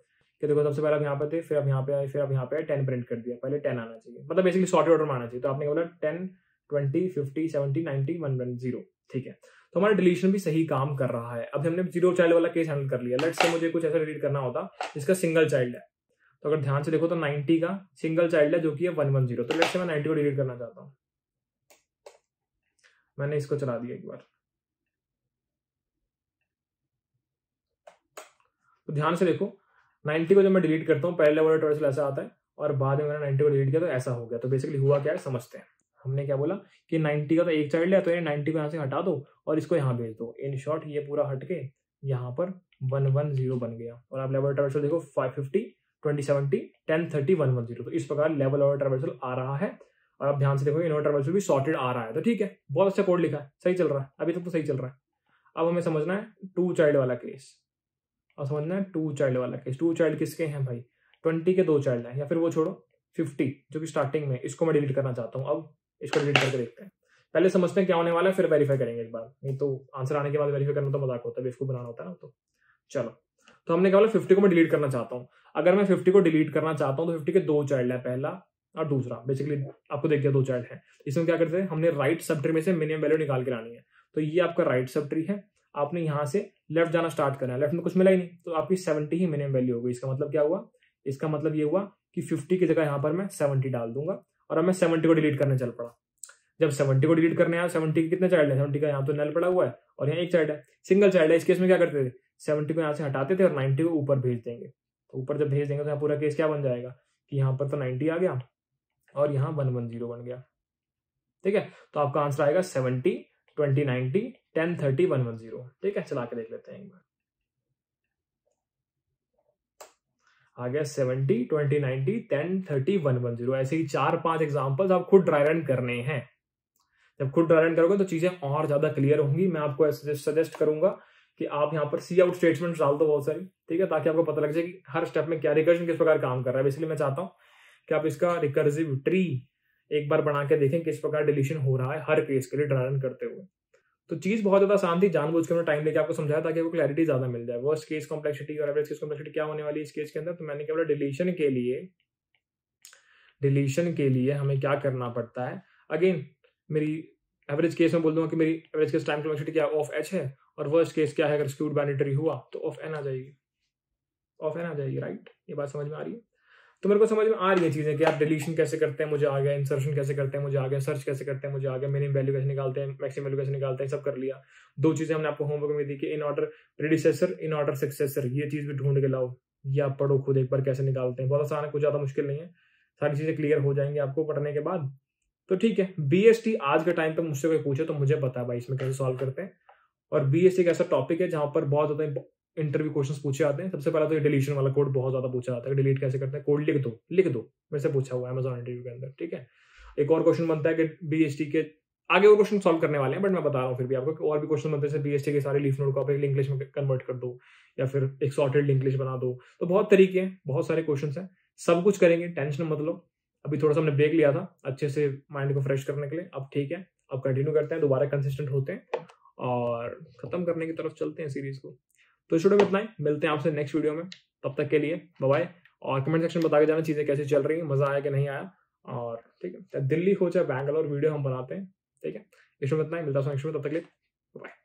कि देखो सबसे पहले आप यहाँ पर थे फिर आप यहाँ पे आए फिर आप यहाँ पे आए टेन प्रिंट कर दिया पहले टेन आना चाहिए मतलब बेसिकली शॉर्ट ऑर्डर में आना चाहिए तो आपने बोला ten twenty fifty seventy ninety one one zero ठीक है तो हमारा डिलीशन भी सही काम कर रहा है अभी हमने जीरो चाइल्ड वाला केस हैंडल कर लिया लेट से मुझे कुछ ऐसा डिलीट करना होता जिसका सिंगल चाइल्ड है तो अगर ध्यान से देखो तो नाइनटी का सिंगल चाइल्ड है जो कि है वन वन जीरो तो लेट से मैं नाइनटी को डिलीट करना चाहता हूँ मैंने इसको चला दिया एक बार तो ध्यान से देखो नाइन्टी को जब मैं डिलीट करता हूँ पहले वाला ट्वेल्व तो ऐसा आता है और बाद में मैंने नाइन्टी को डिलीट किया तो ऐसा हो गया तो बेसिकली हुआ क्या है समझते हैं हमने क्या बोला कि 90 का तो एक चाइल्ड है तो ये 90 को यहाँ से हटा दो और इसको यहाँ भेज दो इन शॉर्ट ये पूरा हट के यहाँ पर वन वन जीरो बन गया और आप लेवल ट्रेवर्सल देखो five fifty twenty seventy ten thirty one one zero तो इस प्रकार लेवल और ट्रेवर्सल आ रहा है और आप ध्यान से देखो इनोवर ट्रेवर्सल भी सॉर्टेड आ रहा है तो ठीक है बहुत अच्छा कोड लिखा है सही चल रहा है अभी तक तो सही चल रहा है अब हमें समझना है टू चाइल्ड वाला केस और समझना है टू चाइल्ड वाला केस टू चाइल्ड किसके हैं भाई ट्वेंटी के दो चाइल्ड हैं या फिर वो छोड़ो फिफ्टी जो कि स्टार्टिंग में इसको मैं डिलीट करना चाहता हूँ अब इसको डिलीट करके देखते हैं पहले समझते हैं क्या होने वाला है फिर वेरीफाई करेंगे एक बार नहीं तो आंसर आने के बाद वेरीफाई करना तो मजाक होता है बेवकूफ बनाना होता है ना तो चलो तो हमने क्या बोला फिफ्टी को मैं डिलीट करना चाहता हूँ अगर मैं फिफ्टी को डिलीट करना चाहता हूँ तो फिफ्टी के दो चाइल्ड है पहला और दूसरा बेसिकली आपको देख दिया दो चाइल्ड है इसमें क्या करते हैं हमने राइट सब ट्री में से मिनिमम वैल्यू निकाल के लानी है तो ये आपका राइट सब ट्री है आपने यहाँ से लेफ्ट जाना स्टार्ट करना है लेफ्ट में कुछ मिला ही नहीं तो आपकी सेवेंटी ही मिनिमम वैल्यू होगी इसका मतलब क्या हुआ इसका मतलब ये हुआ कि फिफ्टी की जगह यहाँ पर मैं सेवेंटी डाल दूंगा और अब मैं सेवेंटी को डिलीट करने चल पड़ा जब सेवेंटी को डिलीट करने आया सेवेंटी के कितने चाइल्ड है सेवेंटी का यहाँ तो नल पड़ा हुआ है और यहाँ एक चाइल्ड है सिंगल चाइल्ड है इस केस में क्या करते थे सेवेंटी को यहाँ से हटाते थे और नाइन्टी को ऊपर भेज देंगे तो ऊपर जब भेज देंगे तो यहाँ पूरा केस क्या बन जाएगा कि यहाँ पर तो नाइन्टी आ गया और यहाँ वन वन जीरो बन गया ठीक है तो आपका आंसर आएगा सेवेंटी ट्वेंटी नाइनटी ठीक है चला के देख लेते हैं एक बार आ गया seventy twenty ninety ten thirty one one zero ऐसे ही चार पांच एग्जाम्पल्स आप खुद ड्राई रन करने हैं जब खुद ड्राई रन करोगे तो चीजें और ज्यादा क्लियर होंगी मैं आपको सजेस्ट करूंगा कि आप यहाँ पर सी आउट स्टेटमेंट डाल दो बहुत सारी ठीक है ताकि आपको पता लग जाए कि हर स्टेप में क्या रिकर्जन किस प्रकार काम कर रहा है इसलिए मैं चाहता हूँ कि आप इसका रिकर्जिव ट्री एक बार बना के देखें किस प्रकार डिलीशन हो रहा है हर केस के लिए ड्राई रन करते हुए तो चीज़ बहुत ज़्यादा आसान थी जानबूझ के मैंने टाइम लेके आपको समझाया ताकि वो क्लैरिटी ज़्यादा मिल जाए वर्स्ट केस कॉम्प्लेक्सिटी और एवरेज केस कॉम्प्लेक्सिटी क्या होने वाली इस केस के अंदर तो मैंने क्या बोला डिलीशन के लिए डिलीशन के लिए हमें क्या करना पड़ता है अगेन मेरी एवरेज केस में बोल दूंगा कि मेरी एवरेज केस टाइम कॉम्प्लेक्सिटी क्या ऑफ एच है और वर्स्ट केस क्या है अगर स्क्यूड बैनिटरी हुआ तो ऑफ एन आ जाएगी ऑफ एन आ जाएगी राइट ये बात समझ में आ रही है तो मेरे को समझ में आ रही है चीज़ें कि आप डिलीशन कैसे करते हैं मुझे आ गया इंसर्शन कैसे करते हैं मुझे आ गया सर्च कैसे करते हैं मुझे आ गया मिनिमम वैल्यू कैसे निकालते हैं मैक्सिमम वैल्यू कैसे निकालते हैं सब कर लिया दो चीज़ें हमने आपको होमवर्क में दी कि in order predecessor in order successor ये चीज़ भी ढूंढ के लाओ या पढ़ो खुद एक बार कैसे निकालते हैं बहुत आसान है कुछ ज़्यादा मुश्किल नहीं है सारी चीज़ें क्लियर हो जाएंगी आपको पढ़ने के बाद तो ठीक है बी आज के टाइम पर मुझसे कोई पूछे तो मुझे है भाई इसमें कैसे सॉल्व करते हैं और बी एस टी एक ऐसा टॉपिक है जहां पर बहुत ज़्यादा इंटरव्यू क्वेश्चंस पूछे आते हैं सबसे पहला तो ये डिलीशन वाला कोड बहुत ज़्यादा पूछा जाता है डिलीट कैसे करते हैं कोड लिख दो लिख दो मेरे से पूछा हुआ अमेजोन इंटरव्यू के अंदर ठीक है एक और क्वेश्चन बनता है कि बी के आगे और क्वेश्चन सॉल्व करने वाले हैं बट मैं बता रहा हूँ फिर भी आपको और भी क्वेश्चन बनते हैं बी के सारे लीफ नोट को आप एक इंग्लिश में कन्वर्ट कर दो या फिर एक सॉर्टेड इंग्लिश बना दो तो बहुत तरीके हैं बहुत सारे क्वेश्चन हैं सब कुछ करेंगे टेंशन मत लो अभी थोड़ा सा हमने ब्रेक लिया था अच्छे से माइंड को फ्रेश करने के लिए अब ठीक है अब कंटिन्यू करते हैं दोबारा कंसिस्टेंट होते हैं और ख़त्म करने की तरफ चलते हैं सीरीज़ को तो इस वीडियो में इतना ही मिलते हैं आपसे नेक्स्ट वीडियो में तब तक के लिए बाय और कमेंट सेक्शन में बता के जाना चीज़ें कैसी चल रही हैं मज़ा आया कि नहीं आया और ठीक है दिल्ली हो चाहे बैंगलोर वीडियो हम बनाते हैं ठीक है इस में इतना ही मिलता है नेक्स्ट में तब तक के लिए बाय